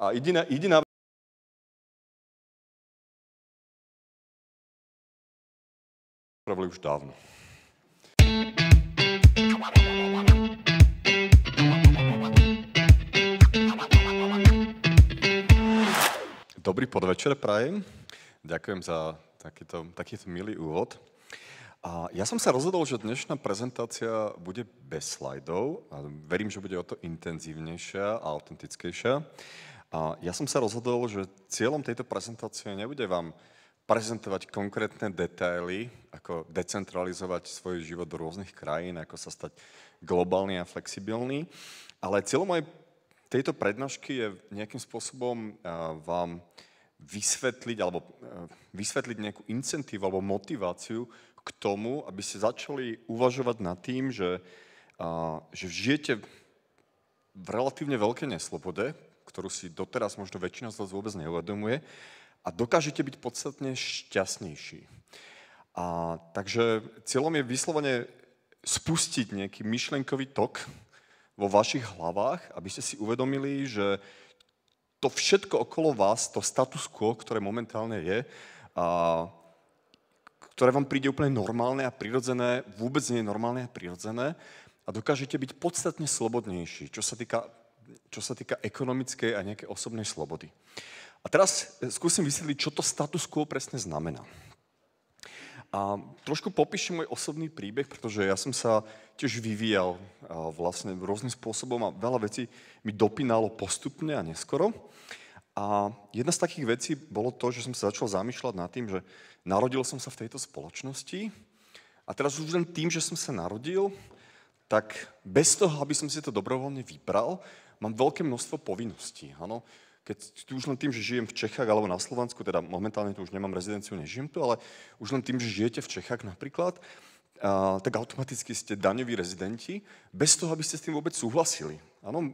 A jediná, jediná už dávno. Dobrý podvečer prajem. Ďakujem za takýto, takýto milý úvod. A ja som sa rozhodol, že dnešná prezentácia bude bez slajdov. A verím, že bude o to intenzívnejšia a autentickejšia. A ja som sa rozhodol, že cieľom tejto prezentácie nebude vám prezentovať konkrétne detaily, ako decentralizovať svoj život do rôznych krajín, ako sa stať globálny a flexibilný. Ale cieľom aj tejto prednášky je nejakým spôsobom eh, vám vysvetliť alebo eh, vysvetliť nejakú incentívu alebo motiváciu k tomu, aby ste začali uvažovať nad tým, že, eh, že žijete v relatívne veľkej neslobode, ktorú si doteraz možno väčšina z vás vôbec neuvedomuje a dokážete byť podstatne šťastnejší. A, takže cieľom je vyslovene spustiť nejaký myšlenkový tok vo vašich hlavách, aby ste si uvedomili, že to všetko okolo vás, to status quo, ktoré momentálne je, a, ktoré vám príde úplne normálne a prirodzené, vôbec nie je normálne a prirodzené a dokážete byť podstatne slobodnejší, čo sa týka čo sa týka ekonomickej a nejakej osobnej slobody. A teraz e, skúsim vysvetliť, čo to status quo presne znamená. A trošku popíšem môj osobný príbeh, pretože ja som sa tiež vyvíjal vlastne rôznym spôsobom a veľa vecí mi dopínalo postupne a neskoro. A jedna z takých vecí bolo to, že som sa začal zamýšľať nad tým, že narodil som sa v tejto spoločnosti a teraz už len tým, že som sa narodil, tak bez toho, aby som si to dobrovoľne vybral, mám veľké množstvo povinností. Áno? Keď už len tým, že žijem v Čechách alebo na Slovensku, teda momentálne tu už nemám rezidenciu, nežijem tu, ale už len tým, že žijete v Čechách napríklad, a, tak automaticky ste daňoví rezidenti, bez toho, aby ste s tým vôbec súhlasili. Áno,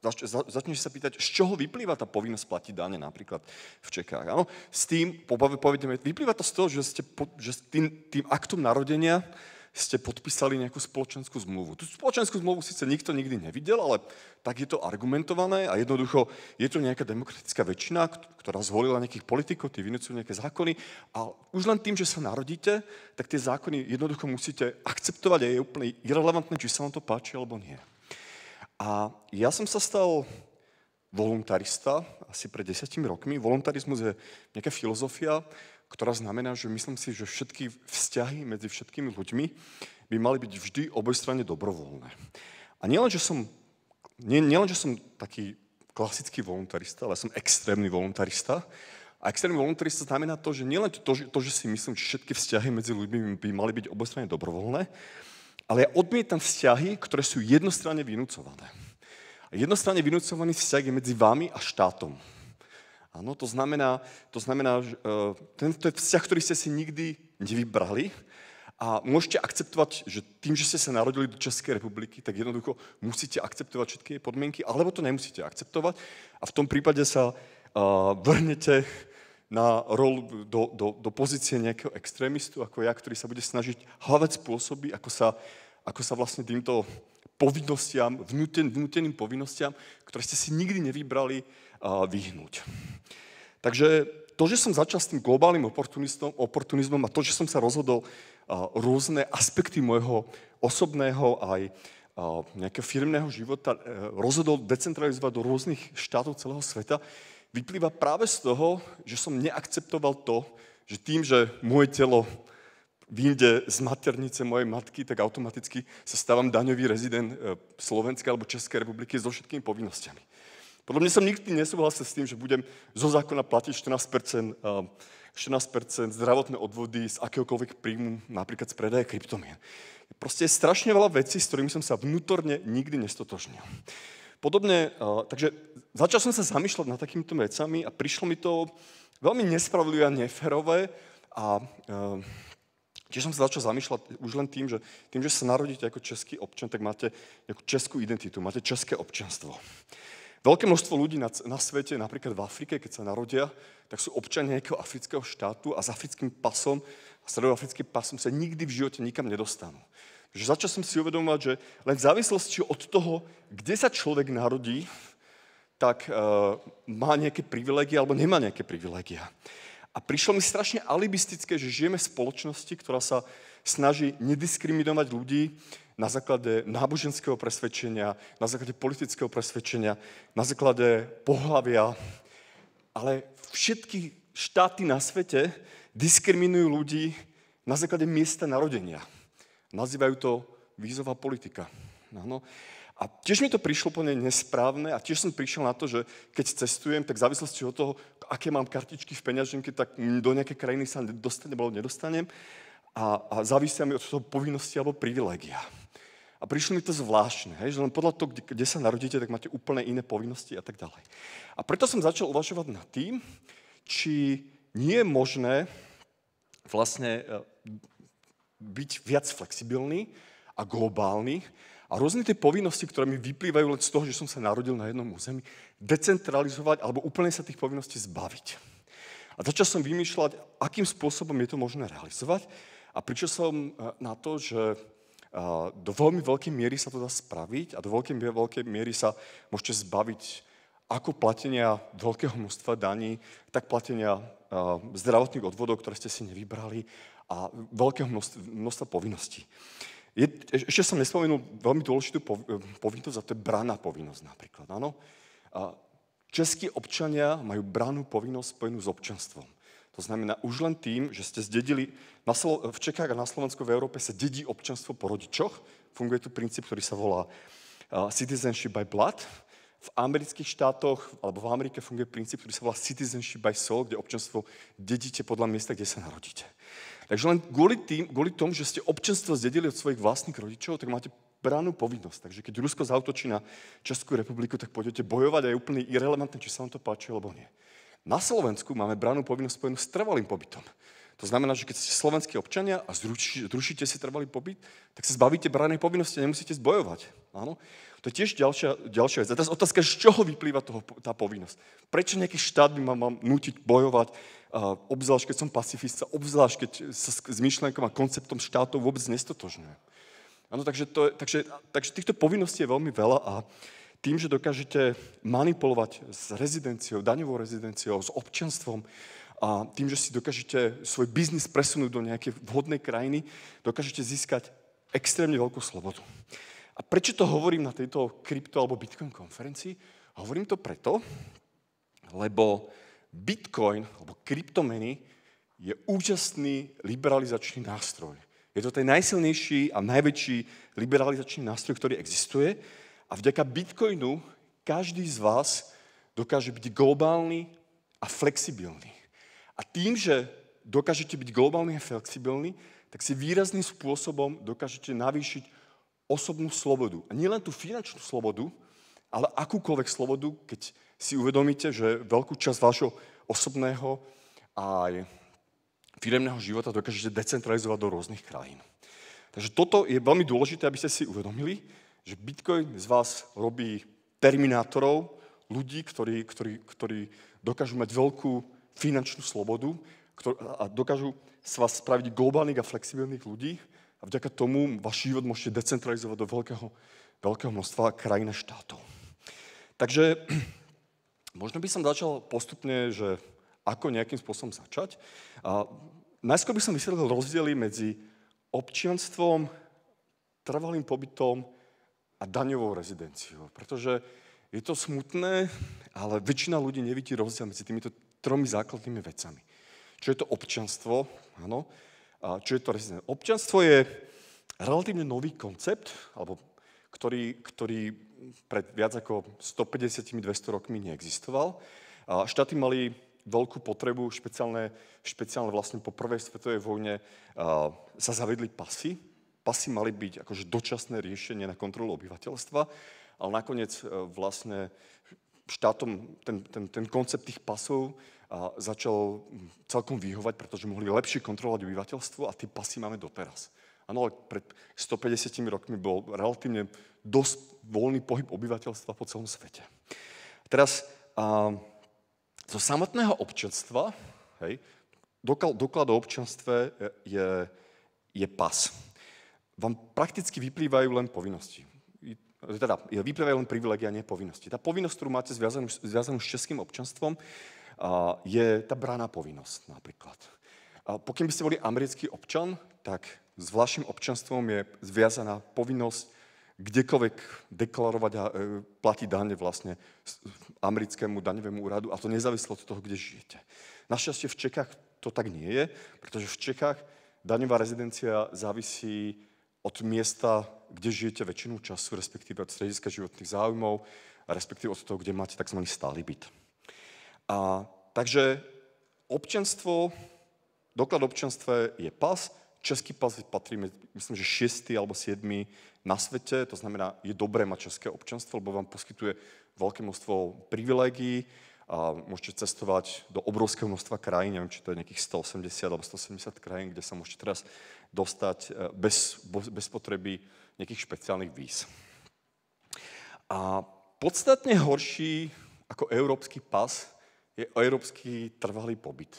zač- za- začneš sa pýtať, z čoho vyplýva tá povinnosť platiť dane napríklad v Čechách. Áno, s tým, povedeme, vyplýva to z toho, že, ste po- že tým, tým aktom narodenia ste podpísali nejakú spoločenskú zmluvu. Tú spoločenskú zmluvu síce nikto nikdy nevidel, ale tak je to argumentované a jednoducho je to nejaká demokratická väčšina, ktorá zvolila nejakých politikov, tí vynúcujú nejaké zákony a už len tým, že sa narodíte, tak tie zákony jednoducho musíte akceptovať a je úplne irrelevantné, či sa vám to páči alebo nie. A ja som sa stal voluntarista asi pred desiatimi rokmi. Voluntarizmus je nejaká filozofia, ktorá znamená, že myslím si, že všetky vzťahy medzi všetkými ľuďmi by mali byť vždy obojstranne dobrovoľné. A nielen, že som, nie, nielen, že som taký klasický voluntarista, ale som extrémny voluntarista. A extrémny voluntarista znamená to, že nielen to, že, to, že si myslím, že všetky vzťahy medzi ľuďmi by mali byť obojstranne dobrovoľné, ale ja odmietam vzťahy, ktoré sú jednostranne vynúcované. A jednostranne vynúcovaný vzťah je medzi vami a štátom Áno, to znamená, to znamená že e, ten, to je vzťah, ktorý ste si nikdy nevybrali a môžete akceptovať, že tým, že ste sa narodili do Českej republiky, tak jednoducho musíte akceptovať všetky jej podmienky, alebo to nemusíte akceptovať a v tom prípade sa e, vrhnete na rol do, do, do pozície nejakého extrémistu, ako ja, ktorý sa bude snažiť hľadať spôsoby, ako sa, ako sa vlastne týmto povinnostiam, vnúten, vnúteným povinnostiam, ktoré ste si nikdy nevybrali, vyhnúť. Takže to, že som začal s tým globálnym oportunizmom a to, že som sa rozhodol rôzne aspekty môjho osobného aj nejakého firmného života e, rozhodol decentralizovať do rôznych štátov celého sveta, vyplýva práve z toho, že som neakceptoval to, že tým, že moje telo vyjde z maternice mojej matky, tak automaticky sa stávam daňový rezident e, Slovenskej alebo Českej republiky so všetkými povinnosťami. Podľa mňa som nikdy nesúhlasil s tým, že budem zo zákona platiť 14%, 14 zdravotné odvody z akéhokoľvek príjmu, napríklad z predaje kryptomien. Proste je strašne veľa vecí, s ktorými som sa vnútorne nikdy nestotožnil. Podobne, eh, takže začal som sa zamýšľať nad takýmito vecami a prišlo mi to veľmi nespravlivé a neférové a eh, Tiež som sa začal zamýšľať už len tým, že tým, že sa narodíte ako český občan, tak máte nejakú českú identitu, máte české občanstvo. Veľké množstvo ľudí na, na svete, napríklad v Afrike, keď sa narodia, tak sú občania nejakého afrického štátu a s africkým pasom a stredoafrickým pasom sa nikdy v živote nikam nedostanú. Že začal som si uvedomovať, že len v závislosti od toho, kde sa človek narodí, tak uh, má nejaké privilegie alebo nemá nejaké privilégia. A prišlo mi strašne alibistické, že žijeme v spoločnosti, ktorá sa snaží nediskriminovať ľudí, na základe náboženského presvedčenia, na základe politického presvedčenia, na základe pohľavia. Ale všetky štáty na svete diskriminujú ľudí na základe miesta narodenia. Nazývajú to vízová politika. Áno. A tiež mi to prišlo plne nesprávne a tiež som prišiel na to, že keď cestujem, tak v závislosti od toho, aké mám kartičky v peňaženke, tak do nejakej krajiny sa dostanem alebo nedostanem a, a závisia mi od toho povinnosti alebo privilegia. A prišlo mi to zvláštne, hej, že len podľa toho, kde, kde sa narodíte, tak máte úplne iné povinnosti a tak ďalej. A preto som začal uvažovať nad tým, či nie je možné vlastne e, byť viac flexibilný a globálny a rôzne tie povinnosti, ktoré mi vyplývajú len z toho, že som sa narodil na jednom území, decentralizovať alebo úplne sa tých povinností zbaviť. A začal som vymýšľať, akým spôsobom je to možné realizovať a prišiel som e, na to, že do veľmi veľkej miery sa to dá spraviť a do veľkej, veľkej miery sa môžete zbaviť ako platenia veľkého množstva daní, tak platenia zdravotných odvodov, ktoré ste si nevybrali a veľkého množstva, množstva povinností. Je, ešte som nespomenul veľmi dôležitú e, povinnosť, a to je braná povinnosť napríklad. Áno? Českí občania majú branú povinnosť spojenú s občanstvom. To znamená, už len tým, že ste zdedili, na Slo- v Čechách a na Slovensku, v Európe sa dedí občanstvo po rodičoch. Funguje tu princíp, ktorý sa volá eh, citizenship by blood. V amerických štátoch, alebo v Amerike funguje princíp, ktorý sa volá citizenship by soul, kde občanstvo dedíte podľa miesta, kde sa narodíte. Takže len kvôli, tým, kvôli tomu, že ste občanstvo zdedili od svojich vlastných rodičov, tak máte bránu povinnosť. Takže keď Rusko zautočí na Českú republiku, tak pôjdete bojovať a je úplne irrelevantné, či sa vám to páči alebo nie. Na Slovensku máme branú povinnosť spojenú s trvalým pobytom. To znamená, že keď ste slovenskí občania a zrušíte si trvalý pobyt, tak sa zbavíte branej povinnosti a nemusíte zbojovať. Áno? To je tiež ďalšia, ďalšia vec. A teraz otázka, z čoho vyplýva toho, tá povinnosť? Prečo nejaký štát by ma mal nutiť bojovať, uh, obzvlášť keď som pacifista, obzvlášť keď sa s, s myšlenkom a konceptom štátov vôbec nestotožňujem. Áno, takže, to, takže, takže týchto povinností je veľmi veľa a uh, tým, že dokážete manipulovať s rezidenciou, daňovou rezidenciou, s občanstvom, a tým, že si dokážete svoj biznis presunúť do nejakej vhodnej krajiny, dokážete získať extrémne veľkú slobodu. A prečo to hovorím na tejto krypto- alebo bitcoin konferencii? Hovorím to preto, lebo bitcoin alebo kryptomeny je úžasný liberalizačný nástroj. Je to ten najsilnejší a najväčší liberalizačný nástroj, ktorý existuje a vďaka Bitcoinu každý z vás dokáže byť globálny a flexibilný. A tým, že dokážete byť globálny a flexibilný, tak si výrazným spôsobom dokážete navýšiť osobnú slobodu. A nielen tú finančnú slobodu, ale akúkoľvek slobodu, keď si uvedomíte, že veľkú časť vášho osobného a aj firemného života dokážete decentralizovať do rôznych krajín. Takže toto je veľmi dôležité, aby ste si uvedomili že Bitcoin z vás robí terminátorov, ľudí, ktorí, ktorí, ktorí dokážu mať veľkú finančnú slobodu ktor- a dokážu z vás spraviť globálnych a flexibilných ľudí a vďaka tomu váš život môžete decentralizovať do veľkého, veľkého množstva krajín a štátov. Takže možno by som začal postupne, že ako nejakým spôsobom začať. A najskôr by som vysvetlil rozdiely medzi občianstvom, trvalým pobytom a daňovou rezidenciou. Pretože je to smutné, ale väčšina ľudí nevidí rozdiel medzi týmito tromi základnými vecami. Čo je to občanstvo, áno, a čo je to rezidencia. Občanstvo je relatívne nový koncept, alebo ktorý, ktorý pred viac ako 150-200 rokmi neexistoval. A štáty mali veľkú potrebu, špeciálne, špeciálne vlastne po prvej svetovej vojne a, sa zavedli pasy, pasy mali byť akože dočasné riešenie na kontrolu obyvateľstva, ale nakoniec e, vlastne štátom ten, ten, ten koncept tých pasov e, začal celkom vyhovať, pretože mohli lepšie kontrolovať obyvateľstvo a tie pasy máme doteraz. Áno, ale pred 150 rokmi bol relatívne dosť voľný pohyb obyvateľstva po celom svete. Teraz a, zo samotného občanstva, hej, doklad, doklad o občanstve e, je, je pas vám prakticky vyplývajú len povinnosti. Teda vyplývajú len privilegia, nie povinnosti. Tá povinnosť, ktorú máte zviazanú, zviazanú s českým občanstvom, je tá brána povinnosť napríklad. A pokým by ste boli americký občan, tak s vašim občanstvom je zviazaná povinnosť kdekoľvek deklarovať a e, platiť dane vlastne americkému daňovému úradu a to nezávislo od toho, kde žijete. Našťastie v Čechách to tak nie je, pretože v Čechách daňová rezidencia závisí od miesta, kde žijete väčšinu času, respektíve od strediska životných záujmov, respektíve od toho, kde máte tzv. stály byt. A, takže občanstvo, doklad občanstva je pas, český pas patrí, myslím, že šiestý alebo siedmy na svete, to znamená, je dobré mať české občanstvo, lebo vám poskytuje veľké množstvo privilégií, a môžete cestovať do obrovského množstva krajín, neviem, či to je nejakých 180 alebo 170 krajín, kde sa môžete teraz dostať eh, bez, bez potreby nejakých špeciálnych víz. A podstatne horší ako európsky pas je európsky trvalý pobyt.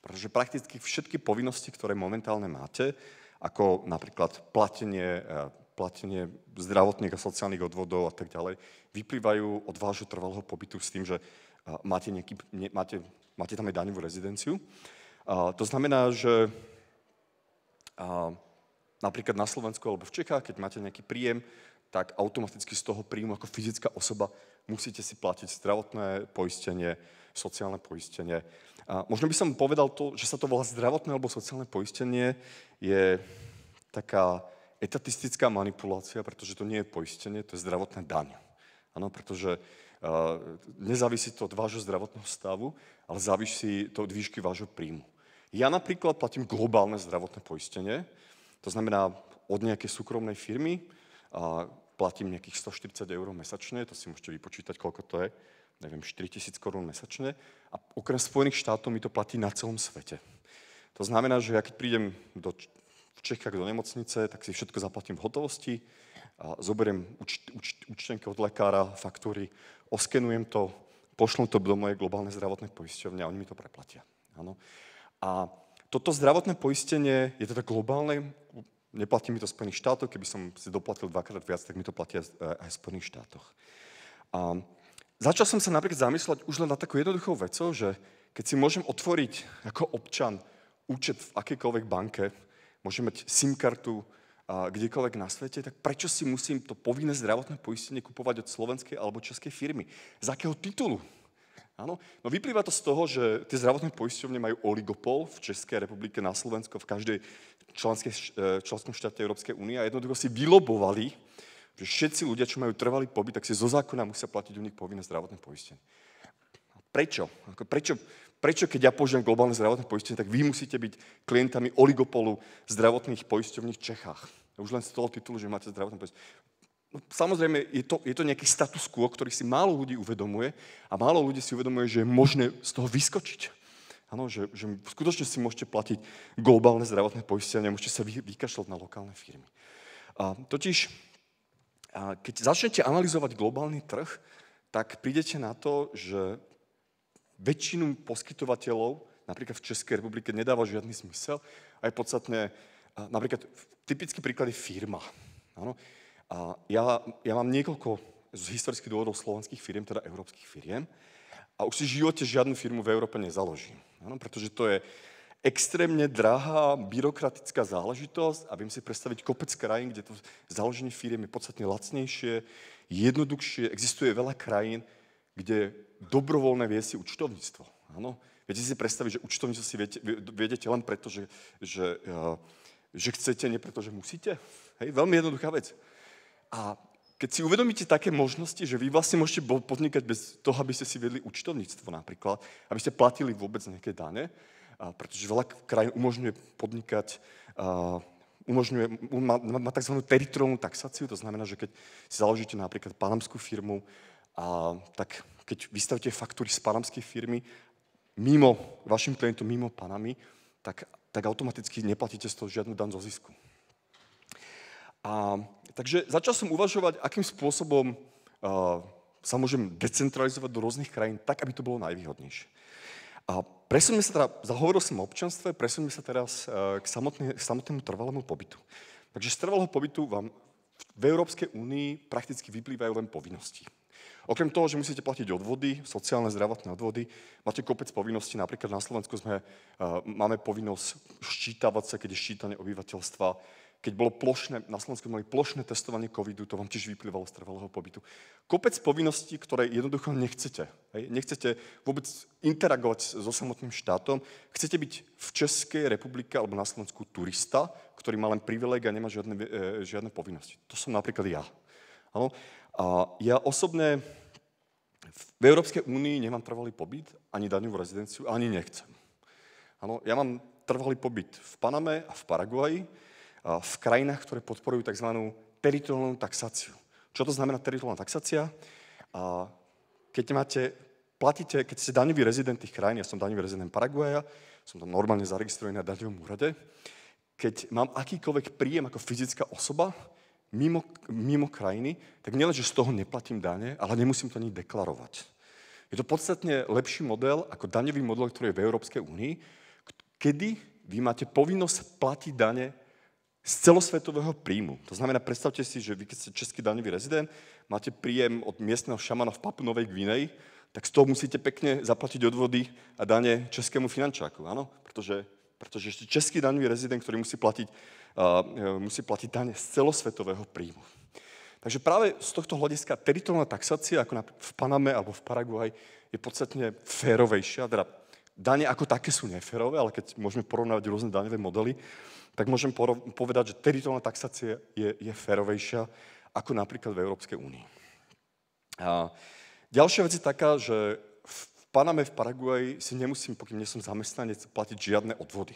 Pretože prakticky všetky povinnosti, ktoré momentálne máte, ako napríklad platenie, eh, platenie zdravotných a sociálnych odvodov a tak ďalej, vyplývajú od vášho trvalého pobytu s tým, že eh, máte, nejaký, máte, máte tam aj daňovú rezidenciu. A to znamená, že a napríklad na Slovensku alebo v Čechách, keď máte nejaký príjem, tak automaticky z toho príjmu ako fyzická osoba musíte si platiť zdravotné poistenie, sociálne poistenie. A možno by som povedal to, že sa to volá zdravotné alebo sociálne poistenie, je taká etatistická manipulácia, pretože to nie je poistenie, to je zdravotná daň. Áno, pretože uh, nezávisí to od vášho zdravotného stavu, ale závisí to od výšky vášho príjmu. Ja napríklad platím globálne zdravotné poistenie, to znamená od nejakej súkromnej firmy a platím nejakých 140 eur mesačne, to si môžete vypočítať, koľko to je, neviem, 4000 korún mesačne a okrem Spojených štátov mi to platí na celom svete. To znamená, že ja keď prídem do, v Čechách do nemocnice, tak si všetko zaplatím v hotovosti, a zoberiem úč, úč, účtenky od lekára, faktúry, oskenujem to, pošlem to do mojej globálnej zdravotnej poisťovne a oni mi to preplatia. Áno. A toto zdravotné poistenie je teda globálne, neplatí mi to v Spojených štátoch, keby som si doplatil dvakrát viac, tak mi to platí eh, aj v Spojených štátoch. A začal som sa napríklad zamýšľať už len na takú jednoduchú vec, že keď si môžem otvoriť ako občan účet v akejkoľvek banke, môžem mať SIM kartu kdekoľvek na svete, tak prečo si musím to povinné zdravotné poistenie kupovať od slovenskej alebo českej firmy? Z akého titulu? Áno? No vyplýva to z toho, že tie zdravotné poisťovne majú oligopol v Českej republike, na Slovensku, v každej členskej, e, členskom štáte Európskej únie a jednoducho si vylobovali, že všetci ľudia, čo majú trvalý pobyt, tak si zo zákona musia platiť u nich povinné zdravotné poistenie. Prečo? Prečo, prečo keď ja požiadam globálne zdravotné poistenie, tak vy musíte byť klientami oligopolu zdravotných poisťovní v Čechách? Už len z toho titulu, že máte zdravotné poistenie. No, samozrejme, je to, je to nejaký status quo, ktorý si málo ľudí uvedomuje a málo ľudí si uvedomuje, že je možné z toho vyskočiť. Áno, že, že skutočne si môžete platiť globálne zdravotné poistenie, môžete sa vy, vykašľať na lokálne firmy. A, totiž, a keď začnete analyzovať globálny trh, tak prídete na to, že väčšinu poskytovateľov, napríklad v Českej republike, nedáva žiadny zmysel a je podstatne, napríklad typický príklad je firma. Áno, a ja, ja mám niekoľko z historických dôvodov slovenských firiem, teda európskych firiem, a už si v živote žiadnu firmu v Európe nezaložím. Ano, pretože to je extrémne drahá byrokratická záležitosť a viem si predstaviť kopec krajín, kde to založenie firiem je podstatne lacnejšie, jednoduchšie. Existuje veľa krajín, kde dobrovoľné vie si účtovníctvo. Ano, Viete si predstaviť, že účtovníctvo si viete, viedete len preto, že, že, eh, že chcete, nie preto, že musíte? Hej, veľmi jednoduchá vec. A keď si uvedomíte také možnosti, že vy vlastne môžete podnikať bez toho, aby ste si vedli účtovníctvo napríklad, aby ste platili vôbec nejaké dane, pretože veľa krajín umožňuje podnikať, umožňuje, má, má tzv. teritoriálnu taxáciu, to znamená, že keď si založíte napríklad panamskú firmu, a, tak keď vystavíte faktúry z panamskej firmy mimo, vašim klientom mimo panami, tak, tak automaticky neplatíte z toho žiadnu dan zo zisku. A Takže začal som uvažovať, akým spôsobom uh, sa môžem decentralizovať do rôznych krajín, tak, aby to bolo najvýhodnejšie. A presunme sa teda, zahovoril som o občanstve, presunme sa teraz uh, k, samotné, k samotnému trvalému pobytu. Takže z trvalého pobytu vám v Európskej únii prakticky vyplývajú len povinnosti. Okrem toho, že musíte platiť odvody, sociálne, zdravotné odvody, máte kopec povinností. Napríklad na Slovensku sme, uh, máme povinnosť ščítavať sa, keď je ščítanie obyvateľstva keď bolo plošné, na Slovensku mali plošné testovanie covidu, to vám tiež vyplývalo z trvalého pobytu. Kopec povinností, ktoré jednoducho nechcete. Hej? Nechcete vôbec interagovať so samotným štátom. Chcete byť v Českej republike alebo na Slovensku turista, ktorý má len privileg a nemá žiadne, e, žiadne povinnosti. To som napríklad ja. Ano? A ja osobne v Európskej únii nemám trvalý pobyt, ani daňovú rezidenciu, ani nechcem. Ano, ja mám trvalý pobyt v Paname a v Paraguaji, v krajinách, ktoré podporujú tzv. teritoriálnu taxáciu. Čo to znamená teritoriálna taxácia? Keď máte, platíte, keď ste daňový rezident tých krajín, ja som daňový rezident Paraguaja, som tam normálne zaregistrovaný na daňovom úrade, keď mám akýkoľvek príjem ako fyzická osoba mimo, mimo krajiny, tak nielen, že z toho neplatím dane, ale nemusím to ani deklarovať. Je to podstatne lepší model ako daňový model, ktorý je v Európskej únii, kedy vy máte povinnosť platiť dane z celosvetového príjmu. To znamená, predstavte si, že vy, keď ste český daňový rezident, máte príjem od miestneho šamana v Papu Novej Gvinej, tak z toho musíte pekne zaplatiť odvody a dane českému finančáku, áno? Pretože, pretože ešte český daňový rezident, ktorý musí platiť, uh, musí platiť dane z celosvetového príjmu. Takže práve z tohto hľadiska teritoriálna taxácia, ako v Paname alebo v Paraguaj, je podstatne férovejšia. Teda dane ako také sú neférové, ale keď môžeme porovnávať rôzne daňové modely, tak môžem povedať, že teritoriálna taxácia je, je férovejšia ako napríklad v Európskej únii. A ďalšia vec je taká, že v Paname, v Paraguaji si nemusím, pokým nie som zamestnanec, platiť žiadne odvody.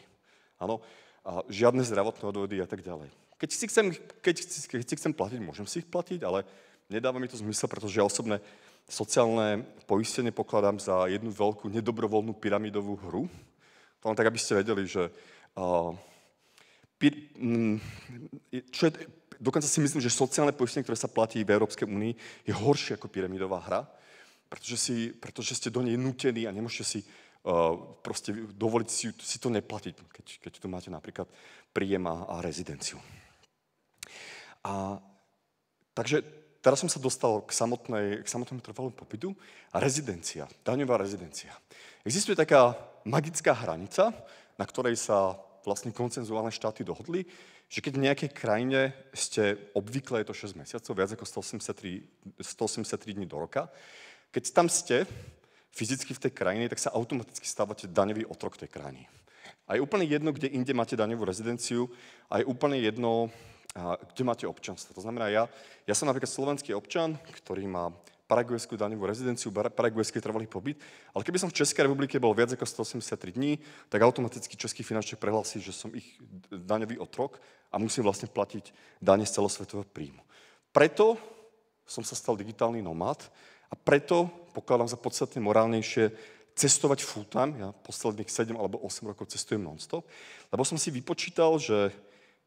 Áno, a žiadne zdravotné odvody a tak ďalej. Keď si, chcem, keď, keď si chcem platiť, môžem si ich platiť, ale nedáva mi to zmysel, pretože ja osobné sociálne poistenie pokladám za jednu veľkú nedobrovoľnú pyramidovú hru. To len tak, aby ste vedeli, že uh, Mm, čo je, dokonca si myslím, že sociálne poistenie, ktoré sa platí v Európskej únii, je horšie ako pyramidová hra, pretože, si, pretože ste do nej nutení a nemôžete si uh, proste dovoliť si, si to neplatiť, keď, keď tu máte napríklad príjem a, a rezidenciu. A, takže teraz som sa dostal k, samotnej, k samotnému trvalému pobytu a rezidencia, daňová rezidencia. Existuje taká magická hranica, na ktorej sa vlastne koncenzuálne štáty dohodli, že keď v nejakej krajine ste obvykle, je to 6 mesiacov, viac ako 183, 183 dní do roka, keď tam ste fyzicky v tej krajine, tak sa automaticky stávate daňový otrok tej krajiny. A je úplne jedno, kde inde máte daňovú rezidenciu a je úplne jedno, kde máte občanstvo. To znamená, ja, ja som napríklad slovenský občan, ktorý má paraguajskú daňovú rezidenciu, paraguajský trvalý pobyt, ale keby som v Českej republike bol viac ako 183 dní, tak automaticky český finančník prehlási, že som ich daňový otrok a musím vlastne platiť dane z celosvetového príjmu. Preto som sa stal digitálny nomád a preto pokladám za podstatne morálnejšie cestovať full time, ja posledných 7 alebo 8 rokov cestujem non-stop, lebo som si vypočítal, že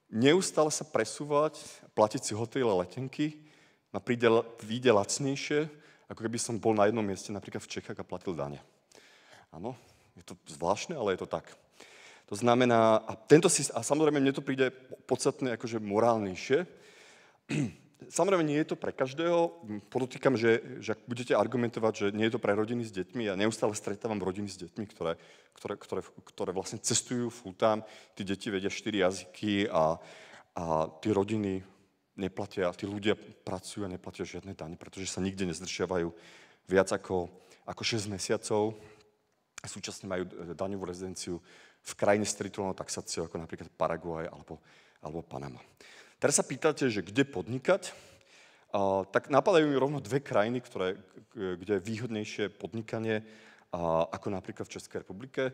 neustále sa presúvať, platiť si hotely a letenky, ma príde, vyjde lacnejšie, ako keby som bol na jednom mieste, napríklad v Čechách a platil dane. Áno, je to zvláštne, ale je to tak. To znamená, a, tento, a samozrejme mne to príde podstatne akože morálnejšie. Samozrejme, nie je to pre každého. Podotýkam, že, že ak budete argumentovať, že nie je to pre rodiny s deťmi, ja neustále stretávam rodiny s deťmi, ktoré, ktoré, ktoré, ktoré vlastne cestujú full time, tí deti vedia štyri jazyky a, a tie rodiny neplatia, tí ľudia pracujú a neplatia žiadne dane, pretože sa nikde nezdržiavajú viac ako, ako 6 mesiacov. Súčasne majú e, daňovú rezidenciu v krajine s teritoriálnou taxáciou, ako napríklad Paraguaj alebo, alebo Panama. Teraz sa pýtate, že kde podnikať, a, tak napadajú mi rovno dve krajiny, ktoré, kde je výhodnejšie podnikanie, a, ako napríklad v Českej republike. A,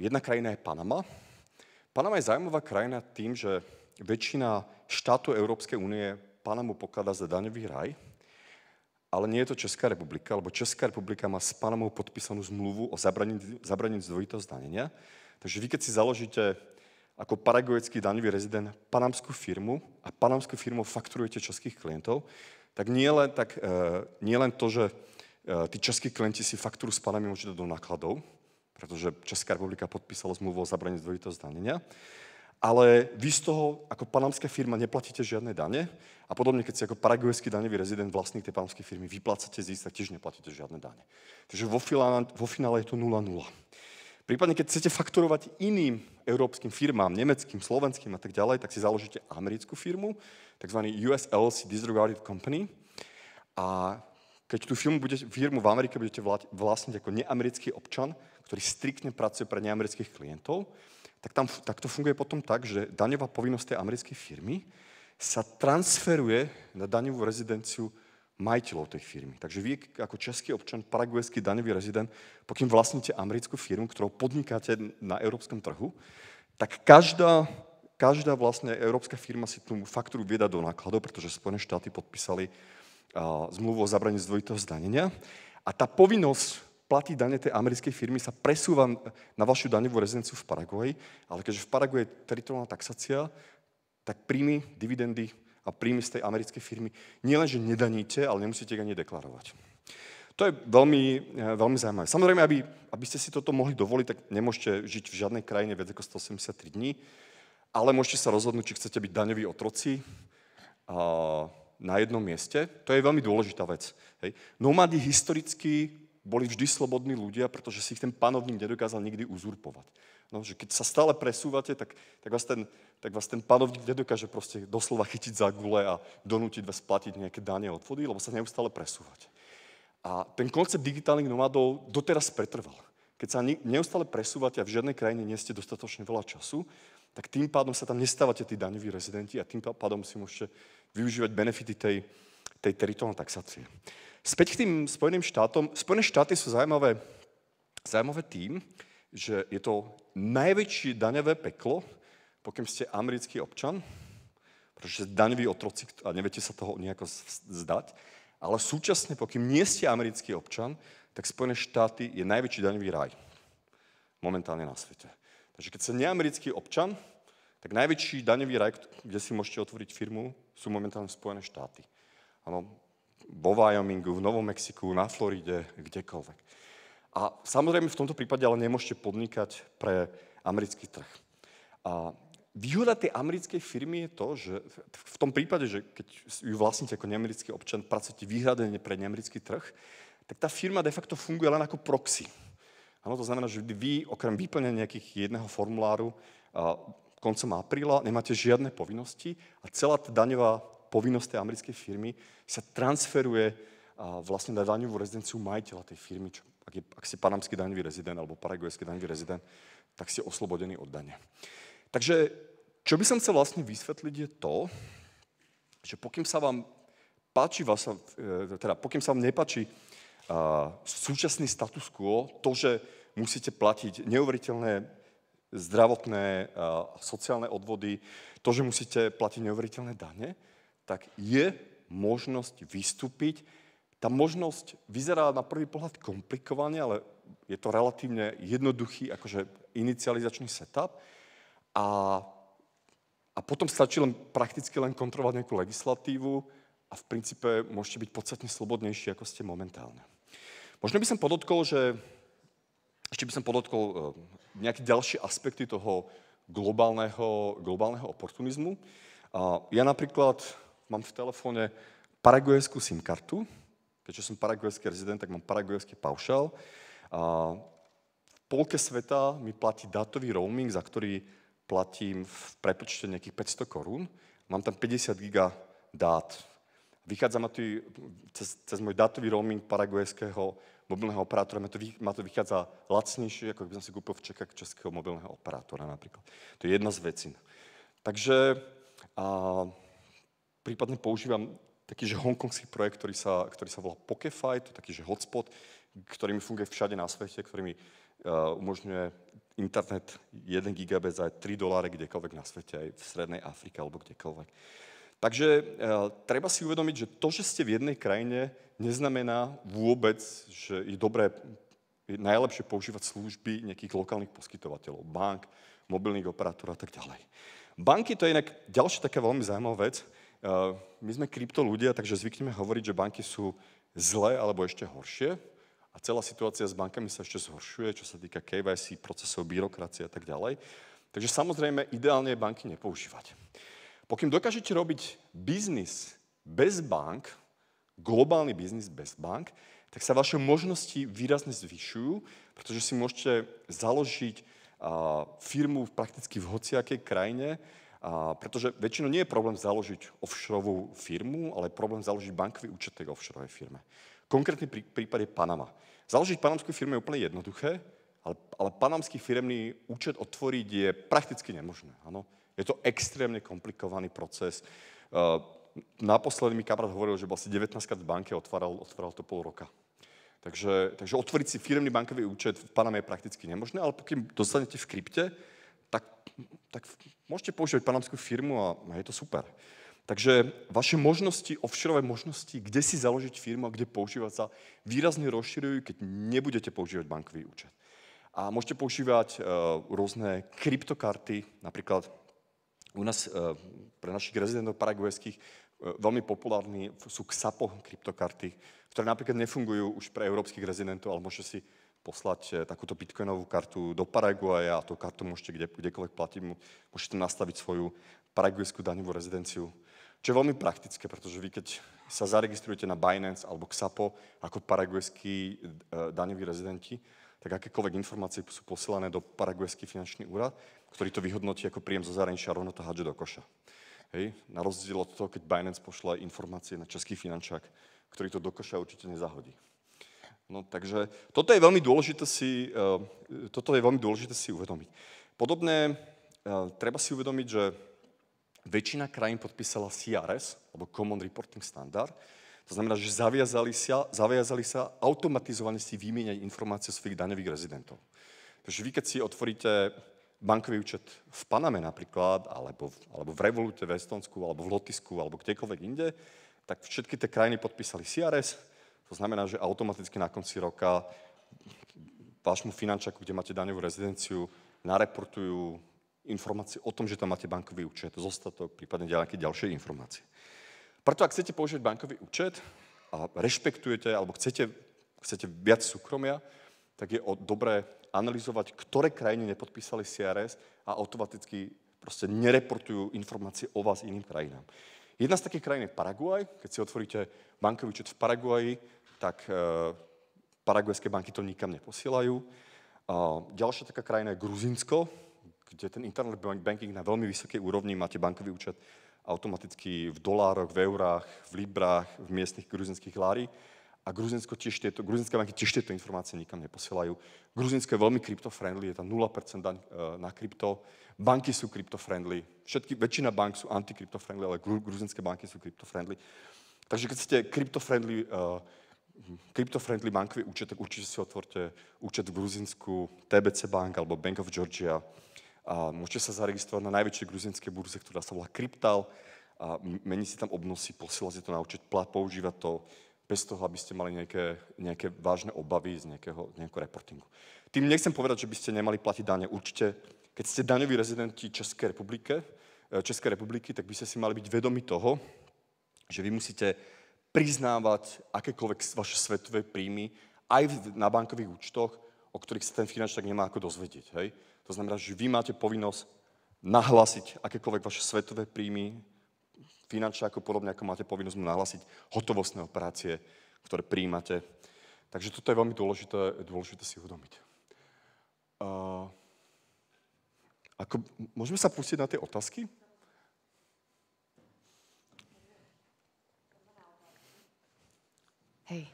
jedna krajina je Panama. Panama je zaujímavá krajina tým, že väčšina štátov Európskej únie Panamu pokladá za daňový raj, ale nie je to Česká republika, lebo Česká republika má s Panamou podpísanú zmluvu o zabranení, zdvojitého zdanenia. Takže vy, keď si založíte ako paragojecký daňový rezident panamskú firmu a panamskú firmu fakturujete českých klientov, tak nie len, tak, e, nie len to, že e, tí českí klienti si faktúru s panami môžete do nákladov, pretože Česká republika podpísala zmluvu o zabraní zdvojitého zdanenia, ale vy z toho ako panamská firma neplatíte žiadne dane a podobne, keď si ako paraguajský daňový rezident vlastník tej panamskej firmy vyplácate zisk, tak tiež neplatíte žiadne dane. Takže vo finále, vo finále je to 0-0. Prípadne, keď chcete fakturovať iným európskym firmám, nemeckým, slovenským a tak ďalej, tak si založíte americkú firmu, tzv. USLC Disregarded Company. A keď tú firmu, bude, firmu v Amerike budete vlastniť ako neamerický občan, ktorý striktne pracuje pre neamerických klientov, tak, tam, tak to funguje potom tak, že daňová povinnosť tej americkej firmy sa transferuje na daňovú rezidenciu majiteľov tej firmy. Takže vy ako český občan, paraguajský daňový rezident, pokým vlastníte americkú firmu, ktorou podnikáte na európskom trhu, tak každá, každá vlastne európska firma si tú faktúru vieda do nákladov, pretože Spojené štáty podpísali uh, zmluvu o zabraní zdvojitého zdanenia. A tá povinnosť platí dane tej americkej firmy sa presúva na vašu daňovú rezidenciu v Paraguaji, ale keďže v Paraguaji je teritoriálna taxácia, tak príjmy, dividendy a príjmy z tej americkej firmy nielenže nedaníte, ale nemusíte ich ani deklarovať. To je veľmi, eh, veľmi zaujímavé. Samozrejme, aby, aby ste si toto mohli dovoliť, tak nemôžete žiť v žiadnej krajine viac ako 183 dní, ale môžete sa rozhodnúť, či chcete byť daňoví otroci a, na jednom mieste. To je veľmi dôležitá vec. Hej. Nomády historicky boli vždy slobodní ľudia, pretože si ich ten panovník nedokázal nikdy uzurpovať. No, že keď sa stále presúvate, tak, tak, vás ten, tak vás ten panovník nedokáže proste doslova chytiť za gule a donútiť vás platiť nejaké dane odvody, lebo sa neustále presúvate. A ten koncept digitálnych nomádov doteraz pretrval. Keď sa neustále presúvate a v žiadnej krajine nie ste dostatočne veľa času, tak tým pádom sa tam nestávate tí daňoví rezidenti a tým pádom si môžete využívať benefity tej, tej teritoriálnej taxácie. Späť k tým Spojeným štátom. Spojené štáty sú zaujímavé, zaujímavé tým, že je to najväčšie daňové peklo, pokým ste americký občan, pretože ste daňoví otroci a neviete sa toho nejako zdať, ale súčasne, pokým nie ste americký občan, tak Spojené štáty je najväčší daňový raj momentálne na svete. Takže keď ste neamerický občan, tak najväčší daňový raj, kde si môžete otvoriť firmu, sú momentálne Spojené štáty. Ano, vo Wyomingu, v Novom Mexiku, na Floride, kdekoľvek. A samozrejme v tomto prípade ale nemôžete podnikať pre americký trh. A výhoda tej americkej firmy je to, že v tom prípade, že keď ju vlastníte ako neamerický občan, pracujete výhradene pre neamerický trh, tak tá firma de facto funguje len ako proxy. Ano, to znamená, že vy okrem vyplnenia nejakých jedného formuláru koncom apríla nemáte žiadne povinnosti a celá tá daňová povinnosť tej americkej firmy sa transferuje vlastne na daňovú rezidenciu majiteľa tej firmy. Čo, ak, je, ak si panamský daňový rezident alebo paraguajský daňový rezident, tak si oslobodený od dane. Takže čo by som chcel vlastne vysvetliť je to, že pokým sa vám páči, e, teda pokým sa vám nepáči uh, súčasný status quo, to, že musíte platiť neuveriteľné zdravotné e, a sociálne odvody, to, že musíte platiť neuveriteľné dane, tak je možnosť vystúpiť. Tá možnosť vyzerá na prvý pohľad komplikovane, ale je to relatívne jednoduchý akože inicializačný setup. A, a potom stačí len prakticky len kontrolovať nejakú legislatívu a v princípe môžete byť podstatne slobodnejší, ako ste momentálne. Možno by som podotkol, že ešte by som podotkol eh, nejaké ďalšie aspekty toho globálneho, globálneho oportunizmu. Ja napríklad mám v telefóne paraguajskú SIM kartu, keďže som paraguajský rezident, tak mám paraguajský paušal. A v polke sveta mi platí dátový roaming, za ktorý platím v prepočte nejakých 500 korún. Mám tam 50 giga dát. Vychádza ma tu cez, cez môj dátový roaming paraguajského mobilného operátora, ma to, vy, ma to vychádza lacnejšie, ako by som si kúpil v Čekách českého mobilného operátora napríklad. To je jedna z vecí. Takže a, prípadne používam taký, že hongkongský projekt, ktorý sa, ktorý sa volá Pokefy, to je taký, že hotspot, ktorý mi funguje všade na svete, ktorý mi uh, umožňuje internet 1 GB za 3 doláre kdekoľvek na svete, aj v Srednej Afrike alebo kdekoľvek. Takže uh, treba si uvedomiť, že to, že ste v jednej krajine, neznamená vôbec, že je dobré, je najlepšie používať služby nejakých lokálnych poskytovateľov, bank, mobilných operátorov a tak ďalej. Banky to je inak ďalšia taká veľmi zaujímavá vec, Eh, my sme krypto ľudia, takže zvykneme hovoriť, že banky sú zlé alebo ešte horšie. A celá situácia s bankami sa ešte zhoršuje, čo sa týka KYC, procesov, byrokracie a tak ďalej. Takže samozrejme, ideálne je banky nepoužívať. Pokým dokážete robiť biznis bez bank, globálny biznis bez bank, tak sa vaše možnosti výrazne zvyšujú, pretože si môžete založiť eh, firmu prakticky v hociakej krajine, a pretože väčšinou nie je problém založiť offshore firmu, ale problém založiť bankový účet tej offshore firme. Konkrétny prípad je Panama. Založiť panamskú firmu je úplne jednoduché, ale, ale panamský firmný účet otvoriť je prakticky nemožné. Áno? Je to extrémne komplikovaný proces. Uh, naposledy mi kamarát hovoril, že vlastne 19 krát v banke otváral, otváral to pol roka. Takže, takže otvoriť si firmný bankový účet v Paname je prakticky nemožné, ale pokým dostanete v krypte, tak môžete používať panamskú firmu a je to super. Takže vaše možnosti, offshore možnosti, kde si založiť firmu a kde používať sa, výrazne rozširujú, keď nebudete používať bankový účet. A môžete používať e, rôzne kryptokarty, napríklad u nás, e, pre našich rezidentov paraguajských, e, eh, veľmi populárny sú XAPO kryptokarty, ktoré napríklad nefungujú už pre európskych rezidentov, ale môžete si poslať eh, takúto bitcoinovú kartu do Paraguaja a tú kartu môžete kde, kdekoľvek platiť, môžete nastaviť svoju paraguajskú daňovú rezidenciu. Čo je veľmi praktické, pretože vy keď sa zaregistrujete na Binance alebo XAPO ako paraguajskí eh, daňoví rezidenti, tak akékoľvek informácie sú posielané do paraguajský finančný úrad, ktorý to vyhodnotí ako príjem zo zahraničia a rovno to hádže do koša. Hej? Na rozdiel od toho, keď Binance pošle informácie na český finančák, ktorý to do koša určite nezahodí. No, takže toto je veľmi dôležité si, e, toto je veľmi dôležité si uvedomiť. Podobné e, treba si uvedomiť, že väčšina krajín podpísala CRS, alebo Common Reporting Standard, to znamená, že zaviazali sa, zaviazali sa automatizovane si vymieňať informácie svojich daňových rezidentov. Takže vy, keď si otvoríte bankový účet v Paname napríklad, alebo, alebo v Revolute v Estonsku, alebo v Lotisku, alebo kdekoľvek inde, tak všetky tie krajiny podpísali CRS, to znamená, že automaticky na konci roka vášmu finančaku, kde máte daňovú rezidenciu, nareportujú informácie o tom, že tam máte bankový účet, zostatok, prípadne nejaké ďalšie informácie. Preto ak chcete použiť bankový účet a rešpektujete, alebo chcete, chcete viac súkromia, tak je dobré analyzovať, ktoré krajiny nepodpísali CRS a automaticky proste nereportujú informácie o vás iným krajinám. Jedna z takých krajín je Paraguaj. Keď si otvoríte bankový účet v Paraguaji, tak e, paraguajské banky to nikam neposielajú. Ďalšia taká krajina je Gruzinsko, kde ten internet banking na veľmi vysokej úrovni, máte bankový účet automaticky v dolároch, v eurách, v librách, v miestnych gruzinských lári. A Gruzinsko tiež tieto, gruzinské banky tiež tieto informácie nikam neposielajú. Gruzinsko je veľmi crypto-friendly, je tam 0% daň e, na krypto. Banky sú crypto-friendly. Všetky, väčšina bank sú anti-crypto-friendly, ale gruzinské banky sú crypto-friendly. Takže keď ste crypto-friendly uh, e, crypto-friendly bankový účet, tak určite si otvorte účet v Gruzinsku, TBC Bank alebo Bank of Georgia. A môžete sa zaregistrovať na najväčšej gruzinskej burze, ktorá sa volá Kryptal. A mení si tam obnosy, posiela si to na účet, plat, používa to bez toho, aby ste mali nejaké, nejaké vážne obavy z nejakého, nejakého reportingu. Tým nechcem povedať, že by ste nemali platiť dane. Určite, keď ste daňoví rezidenti Českej republiky, e, Českej republiky, tak by ste si mali byť vedomi toho, že vy musíte priznávať akékoľvek vaše svetové príjmy aj na bankových účtoch, o ktorých sa ten finančník nemá ako dozvedieť. Hej? To znamená, že vy máte povinnosť nahlásiť akékoľvek vaše svetové príjmy, finančne ako podobne, ako máte povinnosť mu nahlásiť hotovostné operácie, ktoré príjmate. Takže toto je veľmi dôležité, dôležité si uvedomiť. Uh, ako, môžeme sa pustiť na tie otázky? Hej.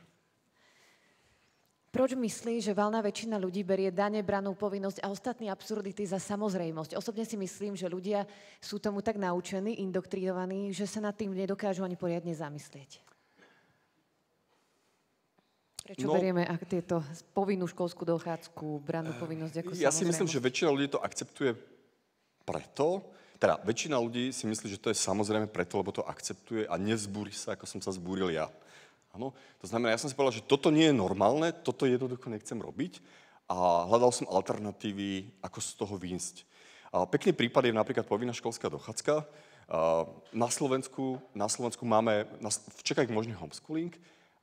Proč myslí, že valná väčšina ľudí berie dane, branú povinnosť a ostatní absurdity za samozrejmosť? Osobne si myslím, že ľudia sú tomu tak naučení, indoktrinovaní, že sa nad tým nedokážu ani poriadne zamyslieť. Prečo no, berieme ak tieto povinnú školskú dochádzku, branú eh, povinnosť ako Ja si myslím, že väčšina ľudí to akceptuje preto, teda väčšina ľudí si myslí, že to je samozrejme preto, lebo to akceptuje a nezbúri sa, ako som sa zbúril ja. Ano, To znamená, ja som si povedal, že toto nie je normálne, toto jednoducho nechcem robiť a hľadal som alternatívy, ako z toho výjsť. A pekný prípad je napríklad povinná školská dochádzka. Na Slovensku, na Slovensku máme, v Čechách je možný homeschooling,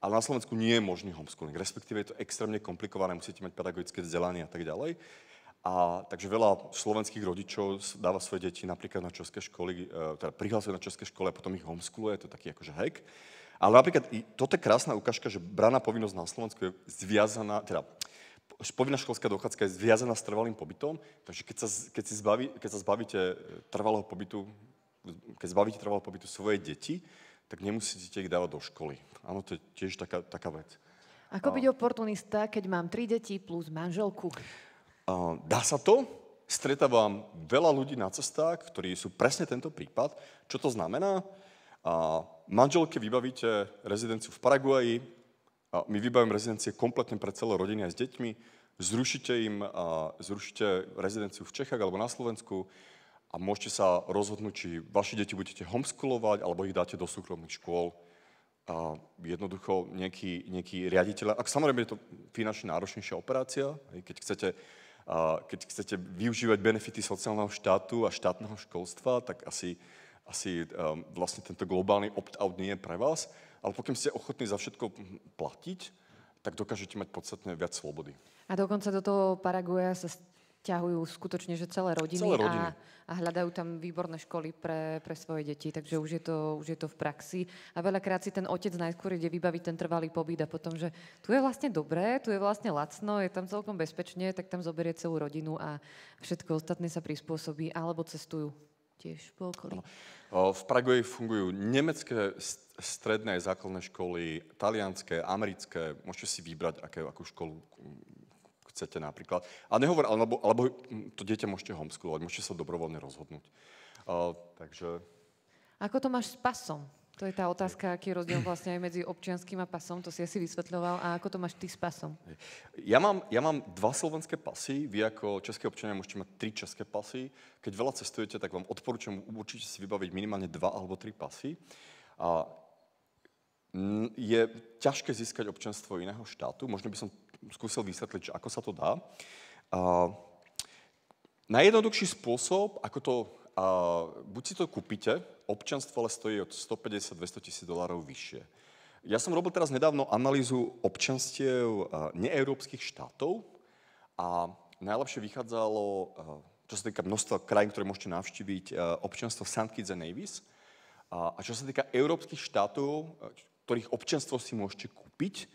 ale na Slovensku nie je možný homeschooling. Respektíve je to extrémne komplikované, musíte mať pedagogické vzdelanie a tak ďalej. A takže veľa slovenských rodičov dáva svoje deti napríklad na české školy, e, teda prihlasuje na české škole a potom ich homeschooluje, to je taký akože hack. Ale napríklad, toto je krásna ukážka, že braná povinnosť na Slovensku je zviazaná, teda povinná školská dochádzka je zviazaná s trvalým pobytom, takže keď sa, keď, si zbaví, keď sa zbavíte e, trvalého pobytu, keď zbavíte trvalého pobytu svoje deti, tak nemusíte ich dávať do školy. Áno, to je tiež taká, taká vec. Ako byť oportunista, keď mám tri deti plus manželku? Dá sa to, stretávam veľa ľudí na cestách, ktorí sú presne tento prípad. Čo to znamená? A manželke vybavíte rezidenciu v Paraguaji, a my vybavíme rezidencie kompletne pre celé rodiny aj s deťmi, zrušite im, a zrušite rezidenciu v Čechách alebo na Slovensku a môžete sa rozhodnúť, či vaše deti budete homeschoolovať alebo ich dáte do súkromných škôl. A jednoducho nejaký, nejaký riaditeľ, ak samozrejme je to finančne náročnejšia operácia, keď chcete, keď chcete využívať benefity sociálneho štátu a štátneho školstva, tak asi asi um, vlastne tento globálny opt-out nie je pre vás, ale pokým ste ochotní za všetko hm, platiť, tak dokážete mať podstatne viac slobody. A dokonca do toho Paraguaja sa ťahujú skutočne, že celé rodiny, celé rodiny. A, a hľadajú tam výborné školy pre, pre svoje deti, takže už je, to, už je to v praxi. A veľakrát si ten otec najskôr ide vybaviť ten trvalý pobyt a potom, že tu je vlastne dobré, tu je vlastne lacno, je tam celkom bezpečne, tak tam zoberie celú rodinu a všetko ostatné sa prispôsobí alebo cestujú tiež po okolí. No. V Prague fungujú nemecké stredné základné školy, talianské, americké. Môžete si vybrať, aké, akú školu mm, chcete napríklad. A nehovor, alebo, alebo mm, to dieťa môžete homeschoolovať, môžete sa dobrovoľne rozhodnúť. Uh, takže... Ako to máš s pasom? To je tá otázka, aký je rozdiel vlastne aj medzi občianským a pasom, to si asi vysvetľoval. A ako to máš ty s pasom? Ja mám, ja mám dva slovenské pasy, vy ako české občania môžete mať tri české pasy. Keď veľa cestujete, tak vám odporúčam určite si vybaviť minimálne dva alebo tri pasy. A je ťažké získať občanstvo iného štátu. Možno by som skúsil vysvetliť, že ako sa to dá. A najjednoduchší spôsob, ako to, a buď si to kúpite, občanstvo ale stojí od 150-200 tisíc dolárov vyššie. Ja som robil teraz nedávno analýzu občanstiev eh, neeurópskych štátov a najlepšie vychádzalo, eh, čo sa týka množstva krajín, ktoré môžete navštíviť, eh, občanstvo St. Kitts and Nevis. A čo sa týka európskych štátov, ktorých občanstvo si môžete kúpiť,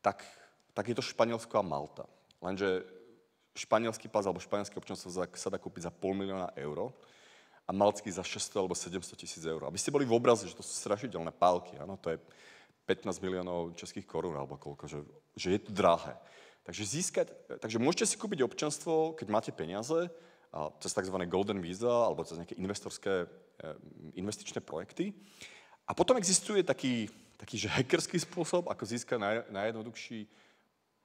tak, tak je to Španielsko a Malta. Lenže španielský pás alebo španielské občanstvo sa dá kúpiť za pol milióna eur a malcky za 600 alebo 700 tisíc eur. Aby ste boli v obraze, že to sú strašidelné pálky, áno, to je 15 miliónov českých korún alebo koľko, že, že je to drahé. Takže, získať, takže môžete si kúpiť občanstvo, keď máte peniaze, a cez tzv. golden visa alebo cez nejaké investorské, eh, investičné projekty. A potom existuje taký, taký že hackerský spôsob, ako získať naj, najjednoduchší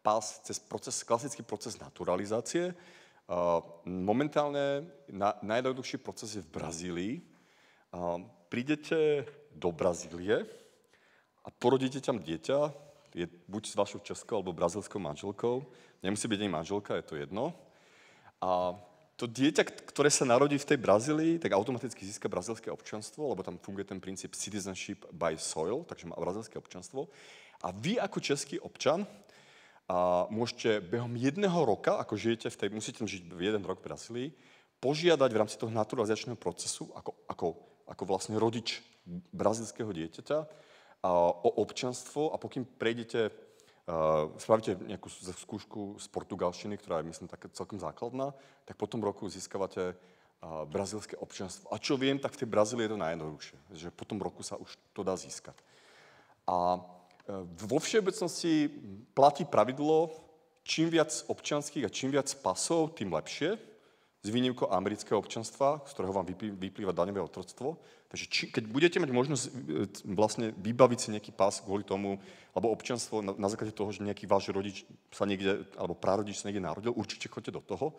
pás cez proces, klasický proces naturalizácie, Eh, momentálne na, najjednoduchší proces je v Brazílii. Eh, prídete do Brazílie a porodíte tam dieťa, je buď s vašou českou alebo brazilskou manželkou, nemusí byť ani manželka, je to jedno. A to dieťa, ktoré sa narodí v tej Brazílii, tak automaticky získa brazilské občanstvo, lebo tam funguje ten princíp citizenship by soil, takže má brazilské občanstvo. A vy ako český občan a môžete behom jedného roka, ako žijete v tej, musíte žiť jeden rok v Brazílii, požiadať v rámci toho naturalizačného procesu, ako, ako, ako vlastne rodič brazilského dieťaťa, a, o občanstvo a pokým prejdete, uh, spravíte nejakú skúšku z portugalštiny, ktorá je, myslím, tak, celkom základná, tak po tom roku získavate uh, brazilské občanstvo. A čo viem, tak v tej Brazílii je to najjednoduchšie, že po tom roku sa už to dá získať. A vo všeobecnosti platí pravidlo, čím viac občanských a čím viac pasov, tým lepšie, s výnimkou amerického občanstva, z ktorého vám vyplýva daňové otroctvo. Takže či, keď budete mať možnosť e, vlastne vybaviť si nejaký pás kvôli tomu, alebo občanstvo na, na základe toho, že nejaký váš rodič sa niekde, alebo prarodič sa niekde narodil, určite choďte do toho.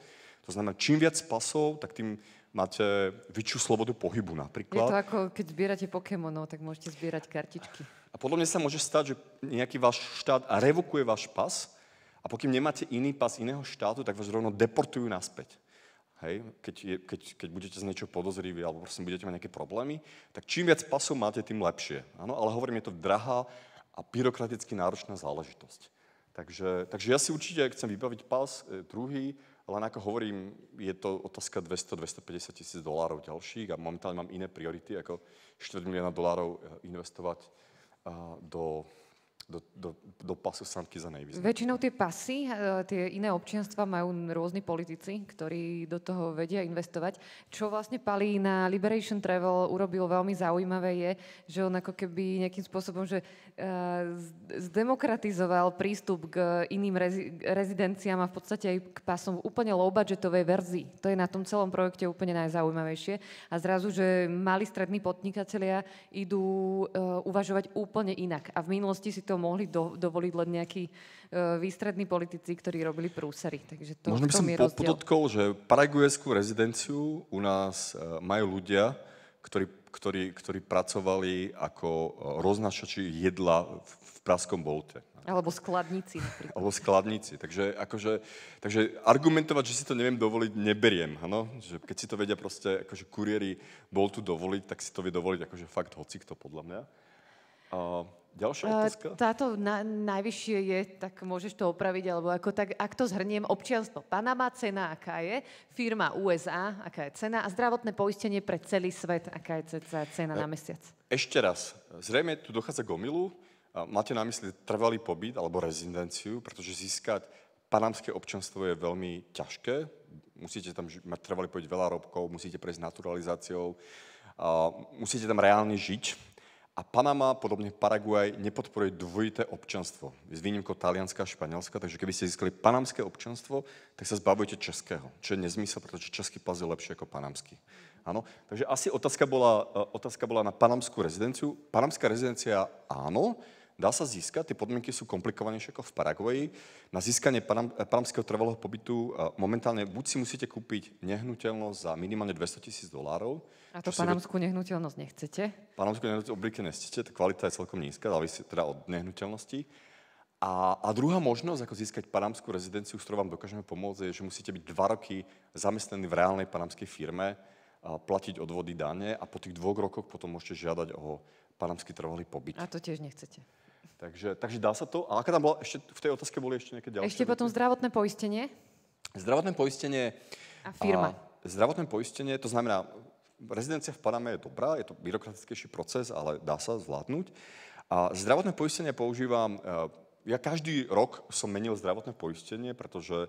To znamená, čím viac pasov, tak tým máte väčšiu slobodu pohybu napríklad. Je to ako keď zbierate Pokémonov, tak môžete zbierať kartičky podľa mňa sa môže stať, že nejaký váš štát revokuje váš pas a pokým nemáte iný pas iného štátu, tak vás rovno deportujú naspäť. Hej, keď, je, keď, keď budete z niečo podozriví alebo prosím, budete mať nejaké problémy, tak čím viac pasov máte, tým lepšie. Áno, ale hovorím, je to drahá a byrokraticky náročná záležitosť. Takže, takže ja si určite chcem vybaviť pas e, druhý, len ako hovorím, je to otázka 200-250 tisíc dolárov ďalších a momentálne mám iné priority, ako 4 milióna dolárov e, investovať do, do do, do pasu samky za nejvýznam. Väčšinou tie pasy, eh, tie iné občianstva majú rôzni politici, ktorí do toho vedia investovať. Čo vlastne Pali na Liberation Travel urobil veľmi zaujímavé je, že on ako keby nejakým spôsobom, že eh, zdemokratizoval prístup k iným rezi- rezidenciám a v podstate aj k pasom v úplne low-budgetovej verzii. To je na tom celom projekte úplne najzaujímavejšie. A zrazu, že mali strední podnikatelia idú uh, uvažovať úplne inak. A v minulosti si to mohli do, dovoliť len nejakí e, výstrední politici, ktorí robili prúsery. Takže to, Možno by som podotkol, že paraguejskú rezidenciu u nás e, majú ľudia, ktorí, ktorí, ktorí pracovali ako e, roznašači jedla v Praskom bolte. Alebo skladníci. Napríklad. Alebo skladníci. Takže, akože, takže argumentovať, že si to neviem dovoliť, neberiem. Ano? Že keď si to vedia proste akože kuriéri tu dovoliť, tak si to vie dovoliť akože fakt hocikto, podľa mňa ďalšia otázka? Táto na, najvyššie je, tak môžeš to opraviť, alebo ako tak, ak to zhrniem, občianstvo Panama, cena aká je, firma USA, aká je cena a zdravotné poistenie pre celý svet, aká je cena na e, mesiac. Ešte raz, zrejme tu dochádza k omilu, máte na mysli trvalý pobyt alebo rezidenciu, pretože získať panamské občanstvo je veľmi ťažké. Musíte tam mať trvalý pobyt veľa robkov, musíte prejsť naturalizáciou, musíte tam reálne žiť, a Panama, podobne Paraguaj, nepodporuje dvojité občanstvo. S výnimkou Talianska a Španielska, takže keby ste získali panamské občanstvo, tak sa zbavujete českého, čo je nezmysel, pretože český pas je lepšie ako panamský. Áno. Takže asi otázka bola, e, otázka bola na panamskú rezidenciu. Panamská rezidencia áno, Dá sa získať, tie podmienky sú komplikovanejšie ako v Paraguaji. Na získanie eh, panamského trvalého pobytu eh, momentálne buď si musíte kúpiť nehnuteľnosť za minimálne 200 tisíc dolárov. A to panamskú si... nehnuteľnosť nechcete? Panamskú nehnuteľnosť obvykle nechcete, tá kvalita je celkom nízka, závisí teda od nehnuteľnosti. A, a druhá možnosť, ako získať panamskú rezidenciu, s ktorou vám dokážeme pomôcť, je, že musíte byť dva roky zamestnaní v reálnej panamskej firme, a eh, platiť odvody dane a po tých dvoch rokoch potom môžete žiadať o panamský trvalý pobyt. A to tiež nechcete. Takže, takže dá sa to. A aká tam bola, ešte v tej otázke boli ešte nejaké ďalšie? Ešte potom veci? zdravotné poistenie. Zdravotné poistenie. A firma. A zdravotné poistenie, to znamená, rezidencia v Paname je dobrá, je to byrokratickejší proces, ale dá sa zvládnuť. A zdravotné poistenie používam, e, ja každý rok som menil zdravotné poistenie, pretože e,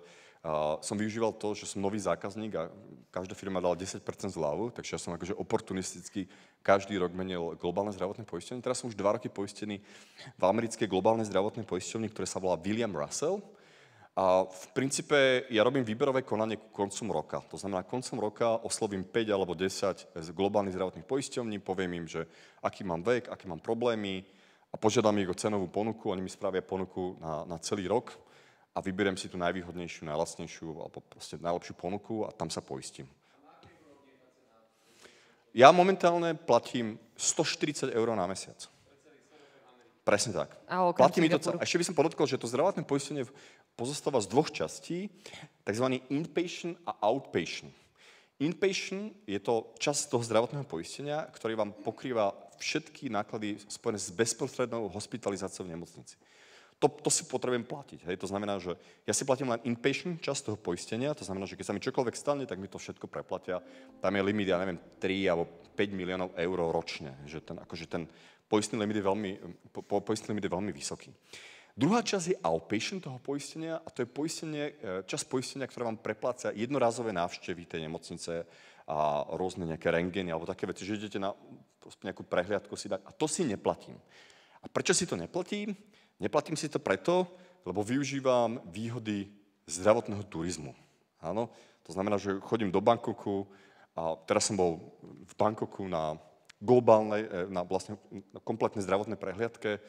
som využíval to, že som nový zákazník a každá firma dala 10% zľavu, takže ja som akože oportunisticky každý rok menil globálne zdravotné poistenie. Teraz som už dva roky poistený v americké globálnej zdravotné poisťovni, ktoré sa volá William Russell. A v princípe ja robím výberové konanie ku koncom roka. To znamená, koncom roka oslovím 5 alebo 10 z globálnych zdravotných poisťovní, poviem im, že aký mám vek, aké mám problémy a požiadam ich o cenovú ponuku. Oni mi spravia ponuku na, na celý rok a vyberiem si tú najvýhodnejšiu, najlacnejšiu alebo proste najlepšiu ponuku a tam sa poistím ja momentálne platím 140 eur na mesiac. Presne tak. A Platí mi to cel... A ešte by som podotkol, že to zdravotné poistenie pozostáva z dvoch častí, tzv. inpatient a outpatient. Inpatient je to časť toho zdravotného poistenia, ktorý vám pokrýva všetky náklady spojené s bezprostrednou hospitalizáciou v nemocnici to, to si potrebujem platiť. Hej. To znamená, že ja si platím len inpatient časť toho poistenia, to znamená, že keď sa mi čokoľvek stane, tak mi to všetko preplatia. Tam je limit, ja neviem, 3 alebo 5 miliónov eur ročne. Že ten, akože ten poistný limit je veľmi, po, po, poistný limit je veľmi vysoký. Druhá časť je outpatient toho poistenia a to je poistenie, e, časť poistenia, ktorá vám prepláca jednorazové návštevy tej nemocnice a rôzne nejaké rengeny alebo také veci, že idete na nejakú prehliadku si dať a to si neplatím. A prečo si to neplatím? Neplatím si to preto, lebo využívam výhody zdravotného turizmu. Áno, to znamená, že chodím do Bankoku a teraz som bol v Bankoku na globálnej, e, na vlastne na kompletnej zdravotnej prehliadke.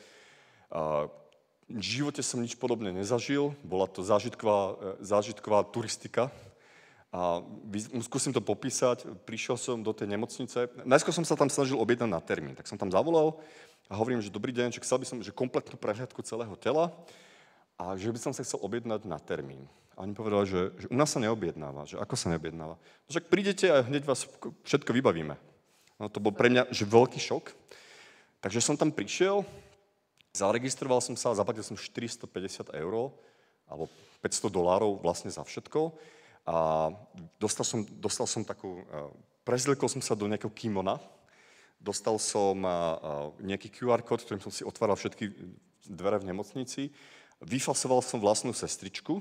v živote som nič podobné nezažil, bola to zážitková, e, zážitková turistika. A skúsim to popísať. Prišiel som do tej nemocnice. Najskôr som sa tam snažil objednať na termín, tak som tam zavolal a hovorím, že dobrý deň, že chcel by som že kompletnú prehľadku celého tela a že by som sa chcel objednať na termín. A oni povedali, že, že u nás sa neobjednáva. Že ako sa neobjednáva? No ak prídete a hneď vás všetko vybavíme. No to bol pre mňa že veľký šok. Takže som tam prišiel, zaregistroval som sa, zaplatil som 450 eur alebo 500 dolárov vlastne za všetko. A dostal som, dostal som takú, eh, prezlikol som sa do nejakého kimona, dostal som nejaký QR kód, ktorým som si otváral všetky dvere v nemocnici, vyfasoval som vlastnú sestričku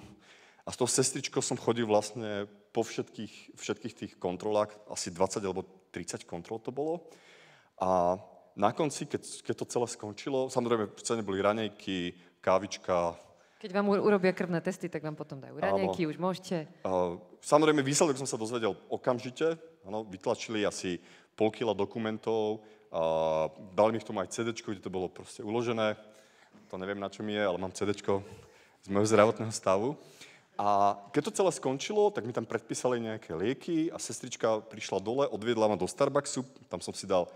a s tou sestričkou som chodil vlastne po všetkých, všetkých tých kontrolách, asi 20 alebo 30 kontrol to bolo. A na konci, keď, keď to celé skončilo, samozrejme v cene boli ranejky, kávička, keď vám urobia krvné testy, tak vám potom dajú ranejky, už môžete. samozrejme, výsledok som sa dozvedel okamžite. Ano, vytlačili asi pol kila dokumentov, a dali mi v tom aj CD, kde to bolo proste uložené. To neviem, na čo mi je, ale mám CD z môjho zdravotného stavu. A keď to celé skončilo, tak mi tam predpísali nejaké lieky a sestrička prišla dole, odviedla ma do Starbucksu, tam som si dal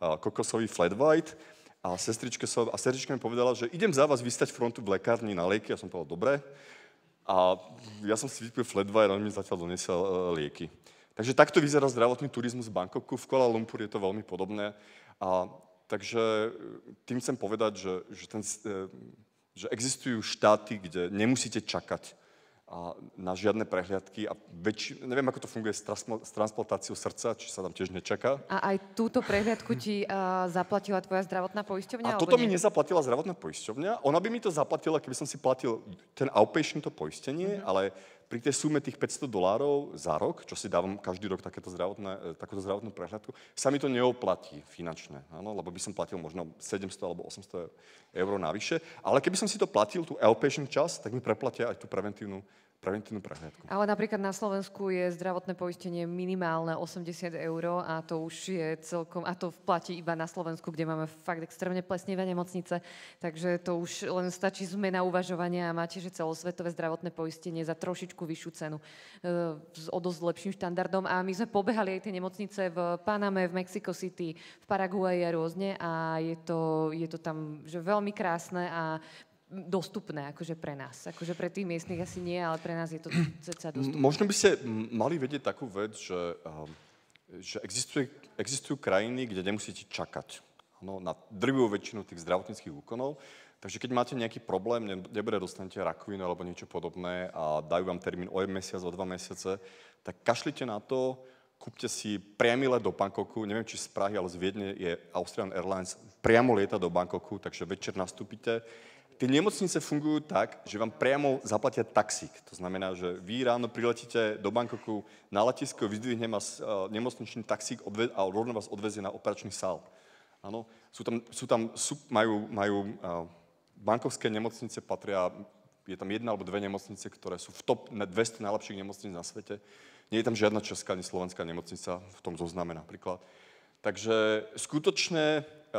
kokosový flat white a sestrička, som, a sestrička mi povedala, že idem za vás vystať frontu v lekárni na lieky. Ja som povedal, dobre. A ja som si vypil flat white a on mi zatiaľ donesel e, e, lieky. Takže takto vyzerá zdravotný turizmus v Bangkoku. V Kuala Lumpur je to veľmi podobné. A, takže e, tým chcem povedať, že, že, ten, e, že existujú štáty, kde nemusíte čakať a na žiadne prehliadky a väčši, neviem, ako to funguje s, transmo, s transplantáciou srdca, či sa tam tiež nečaká. A aj túto prehliadku ti uh, zaplatila tvoja zdravotná poisťovňa? A toto nie? mi nezaplatila zdravotná poisťovňa. Ona by mi to zaplatila, keby som si platil ten outpatient to poistenie, mm-hmm. ale pri tej sume tých 500 dolárov za rok, čo si dávam každý rok takéto zdravotné, e, takúto zdravotnú prehľadku, sa mi to neoplatí finančne, áno, lebo by som platil možno 700 alebo 800 eur navyše. Ale keby som si to platil, tú outpatient časť, tak mi preplatia aj tú preventívnu preventívnu prehliadku. Ale napríklad na Slovensku je zdravotné poistenie minimálne 80 eur a to už je celkom, a to platí iba na Slovensku, kde máme fakt extrémne plesnivé nemocnice, takže to už len stačí zmena uvažovania a máte, že celosvetové zdravotné poistenie za trošičku vyššiu cenu e, s o dosť lepším štandardom a my sme pobehali aj tie nemocnice v Paname, v Mexico City, v Paraguaji a rôzne a je to, je to tam že veľmi krásne a dostupné akože pre nás. Akože pre tých miestnych asi nie, ale pre nás je to ceca dostupné. Možno by ste mali vedieť takú vec, že, um, že existuje, existujú krajiny, kde nemusíte čakať no, na drvivú väčšinu tých zdravotníckých úkonov. Takže keď máte nejaký problém, nebude dostanete rakovinu alebo niečo podobné a dajú vám termín o mesiac, o dva mesiace, tak kašlite na to, kúpte si priamy let do Bangkoku, neviem či z Prahy, ale z Viedne je Austrian Airlines, priamo lieta do Bangkoku, takže večer nastúpite, Tie nemocnice fungujú tak, že vám priamo zaplatia taxík. To znamená, že vy ráno priletíte do Bankoku na letisko, vyzdvihne vás e, nemocničný taxík a rovno vás odvezie na operačný sál. Áno, sú tam, sú tam sú, majú, majú e, bankovské nemocnice patria, je tam jedna alebo dve nemocnice, ktoré sú v top 200 najlepších nemocnic na svete. Nie je tam žiadna česká ani slovenská nemocnica v tom zozname napríklad. Takže skutočne eh,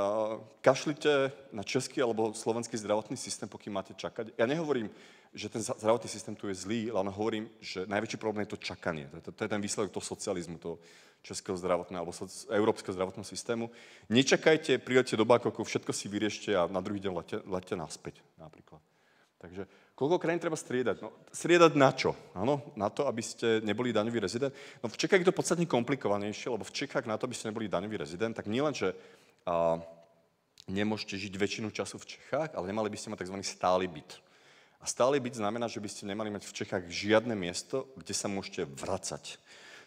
kašlite na český alebo slovenský zdravotný systém, pokým máte čakať. Ja nehovorím, že ten zdravotný systém tu je zlý, len hovorím, že najväčší problém je to čakanie. To, to, to je ten výsledok toho socializmu, toho českého zdravotného alebo so, európskeho zdravotného systému. Nečakajte, prijete do Bangkoku, všetko si vyriešte a na druhý deň lete, lete naspäť napríklad. Takže Koľko krajín treba striedať? No, striedať na čo? Áno, na to, aby ste neboli daňový rezident. No v Čechách je to podstatne komplikovanejšie, lebo v Čechách na to, aby ste neboli daňový rezident, tak nielen, že a, nemôžete žiť väčšinu času v Čechách, ale nemali by ste mať tzv. stály byt. A stály byt znamená, že by ste nemali mať v Čechách žiadne miesto, kde sa môžete vracať.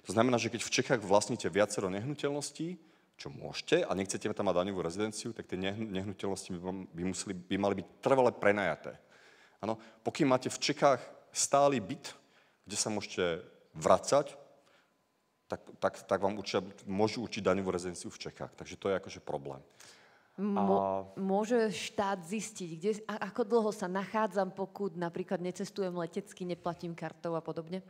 To znamená, že keď v Čechách vlastníte viacero nehnuteľností, čo môžete, a nechcete tam mať daňovú rezidenciu, tak tie nehnuteľnosti by, museli, by mali byť trvale prenajaté. Ano, pokým máte v Čechách stály byt, kde sa môžete vracať, tak, tak, tak vám učia, môžu učiť daňovú rezidenciu v Čechách. Takže to je akože problém. Mo- môže štát zistiť, kde, ako dlho sa nachádzam, pokud napríklad necestujem letecky, neplatím kartou a podobne?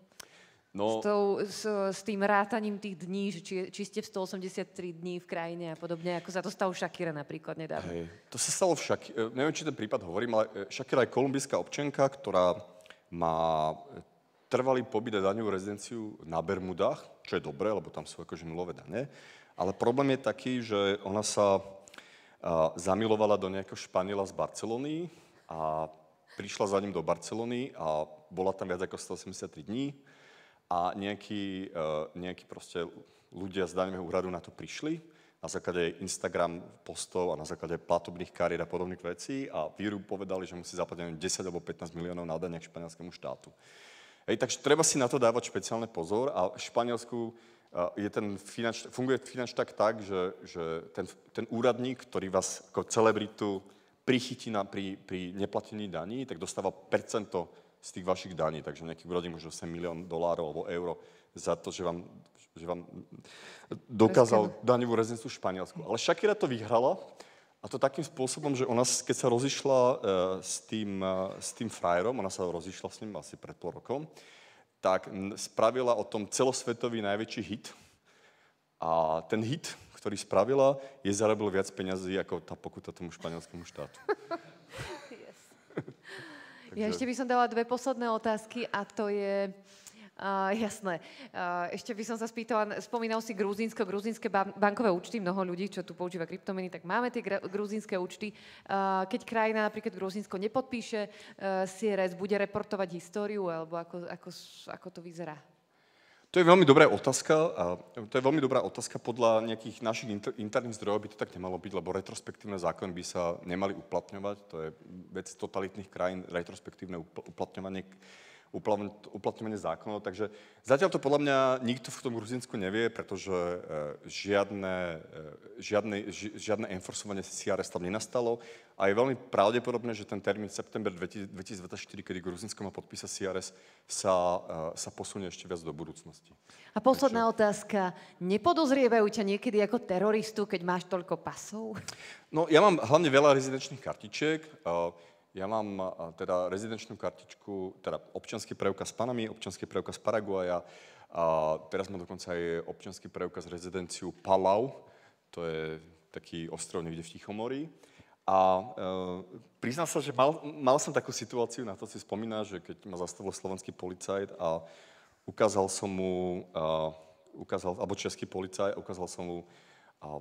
No, s, tou, s, s tým rátaním tých dní, že či, či ste v 183 dní v krajine a podobne, ako sa to stalo Shakira napríklad nedávno. Hej, to sa stalo však, eh, neviem, či ten prípad hovorím, ale eh, Shakira je kolumbijská občanka, ktorá má eh, trvalý pobyt a daňovú rezidenciu na Bermudách, čo je dobré, lebo tam sú akože nulové dane. Ale problém je taký, že ona sa zamilovala do nejakého Španiela z Barcelony a prišla za ním do Barcelony a bola tam viac ako 183 dní a nejakí, e, nejakí proste ľudia z daňového úradu na to prišli na základe Instagram postov a na základe platobných kariér a podobných vecí a Víru povedali, že musí zaplatiť 10 alebo 15 miliónov na daniach španielskému štátu. Hej, takže treba si na to dávať špeciálne pozor a v Španielsku e, je ten finanč, funguje tak tak, že, že ten, ten úradník, ktorý vás ako celebritu prichytí na, pri, pri neplatení daní, tak dostáva percento z tých vašich daní, takže nejaký úradník možno 8 milión dolárov alebo euro za to, že vám, že vám dokázal daňovú rezidenciu v Španielsku. Ale Shakira to vyhrala a to takým spôsobom, že ona, keď sa rozišla eh, s, tým, eh, s tým frajerom, ona sa rozišla s ním asi pred pol rokom, tak spravila o tom celosvetový najväčší hit. A ten hit, ktorý spravila, je zarobil viac peňazí ako tá pokuta tomu španielskému štátu. yes. Takže... Ja ešte by som dala dve posledné otázky a to je... Uh, jasné. Uh, ešte by som sa spýtala, spomínal si gruzínsko, gruzínske ban- bankové účty, mnoho ľudí, čo tu používa kryptomeny, tak máme tie gra- gruzínske účty. Uh, keď krajina, napríklad Gruzínsko, nepodpíše uh, e, CRS, bude reportovať históriu, alebo ako, ako, ako to vyzerá? To je veľmi dobrá otázka a to je veľmi dobrá otázka podľa nejakých našich inter, interných zdrojov by to tak nemalo byť, lebo retrospektívne zákony by sa nemali uplatňovať. To je vec totalitných krajín, retrospektívne uplatňovanie uplatňovanie zákonov. Takže zatiaľ to podľa mňa nikto v tom Gruzinsku nevie, pretože e, žiadne, e, žiadne, žiadne enforcovanie CRS tam nenastalo a je veľmi pravdepodobné, že ten termín september 2024, kedy Gruzinsko má podpísať CRS, sa, e, sa posunie ešte viac do budúcnosti. A posledná Takže... otázka. Nepodozrievajú ťa niekedy ako teroristu, keď máš toľko pasov? No, ja mám hlavne veľa rezidenčných kartičiek. Ja mám teda rezidenčnú kartičku, teda občanský preukaz s Panami, občanský preukaz Paraguaja, a teraz mám dokonca aj občanský preukaz rezidenciu Palau, to je taký ostrov niekde v Tichomorí. A e, priznám sa, že mal, mal som takú situáciu, na to si spomína, že keď ma zastavil slovenský policajt a ukázal som mu, a, ukázal, alebo český policajt, ukázal som mu a,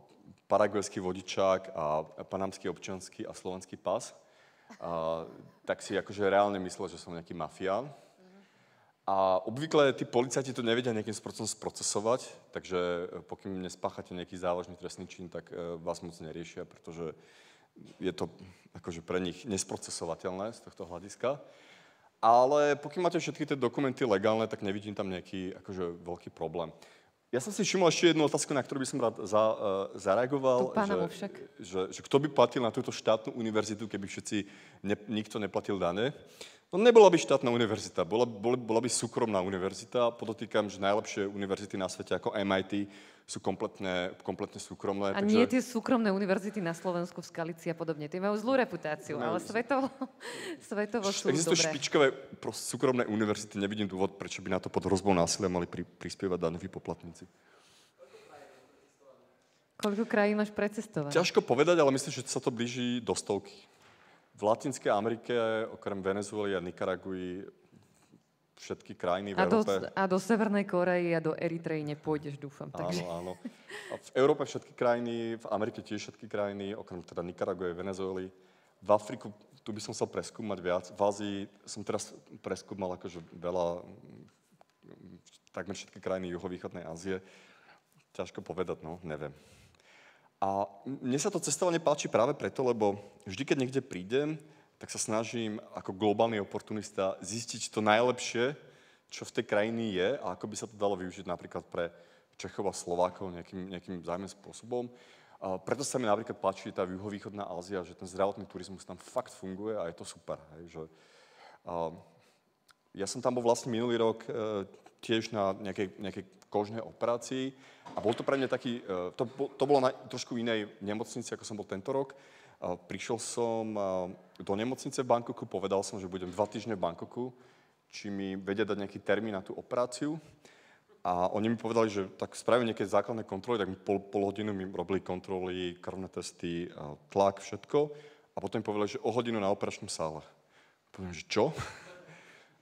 paraguajský vodičák a panamský občanský a slovenský pas uh, tak si akože reálne myslel, že som nejaký mafián. A obvykle tí policajti to nevedia nejakým spôsobom sprocesovať, takže e, pokým nespáchate nejaký závažný trestný čin, tak e, vás moc neriešia, pretože je to akože pre nich nesprocesovateľné z tohto hľadiska. Ale pokým máte všetky tie dokumenty legálne, tak nevidím tam nejaký akože veľký problém. Ja som si všimol ešte jednu otázku, na ktorú by som rád za, uh, zareagoval. Že, však. že, že kto by platil na túto štátnu univerzitu, keby všetci, ne, nikto neplatil dane? No nebola by štátna univerzita, bola, bola, bola by súkromná univerzita. Podotýkam, že najlepšie univerzity na svete ako MIT sú kompletne, kompletne súkromné. A takže... nie tie súkromné univerzity na Slovensku v Skalici a podobne. Tie majú zlú reputáciu, no, ale svetovo, svetovo sú Existujú špičkové súkromné univerzity. Nevidím dôvod, prečo by na to pod hrozbou násilia mali pri, prispievať danoví poplatníci. Koľko krajín máš precestovať? Ťažko povedať, ale myslím, že sa to blíži do stovky. V Latinskej Amerike, okrem Venezuely a Nikaraguji, všetky krajiny v a Európe. Do, a do Severnej Korei a do Eritreji nepôjdeš, dúfam. Áno, takže. áno. A v Európe všetky krajiny, v Amerike tiež všetky krajiny, okrem teda Nikaragoje, Venezuely. V Afriku, tu by som chcel preskúmať viac. V Ázii som teraz preskúmal akože veľa, takmer všetky krajiny juhovýchodnej Ázie. Ťažko povedať, no, neviem. A mne sa to cestovanie páči práve preto, lebo vždy, keď niekde prídem, tak sa snažím ako globálny oportunista zistiť to najlepšie, čo v tej krajine je a ako by sa to dalo využiť napríklad pre Čechov a Slovákov nejakým, nejakým zájmeným spôsobom. A preto sa mi napríklad páči tá juhovýchodná Ázia, že ten zdravotný turizmus tam fakt funguje a je to super. Hej, že, a, ja som tam bol vlastne minulý rok e, tiež na nejakej, nejakej kožnej operácii a bol to pre mňa taký, e, to, to bolo na trošku inej nemocnici, ako som bol tento rok, Prišiel som do nemocnice v Bankoku, povedal som, že budem dva týždne v Bankoku, či mi vedia dať nejaký termín na tú operáciu. A oni mi povedali, že tak spravím nejaké základné kontroly, tak mi pol, pol hodinu mi robili kontroly, krvné testy, tlak, všetko. A potom mi povedali, že o hodinu na operačnom sále. Poviem, že čo?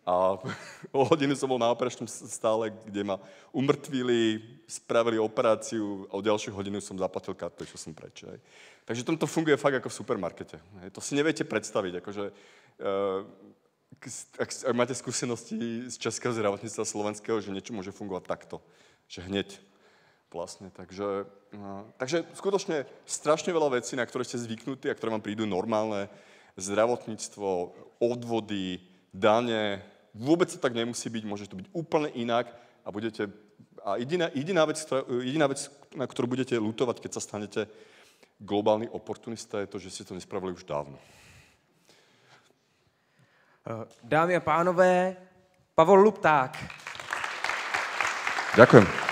A o hodinu som bol na operačnom stále, kde ma umrtvili, spravili operáciu a o ďalšiu hodinu som zaplatil kartu, čo som preč. Aj. Takže tomto funguje fakt ako v supermarkete. To si neviete predstaviť. Akože, eh, ak, ak máte skúsenosti z českého zdravotníctva slovenského, že niečo môže fungovať takto. Že hneď vlastne. Takže, no, takže skutočne strašne veľa vecí, na ktoré ste zvyknutí a ktoré vám prídu normálne, zdravotníctvo, odvody, dane, Vôbec to tak nemusí byť, môže to byť úplne inak a budete... A jediná, jediná, vec, ktorá, jediná vec, na ktorú budete lutovať, keď sa stanete globálny oportunista, je to, že ste to nespravili už dávno. Eh, dámy a pánové, Pavol Lupták. Ďakujem.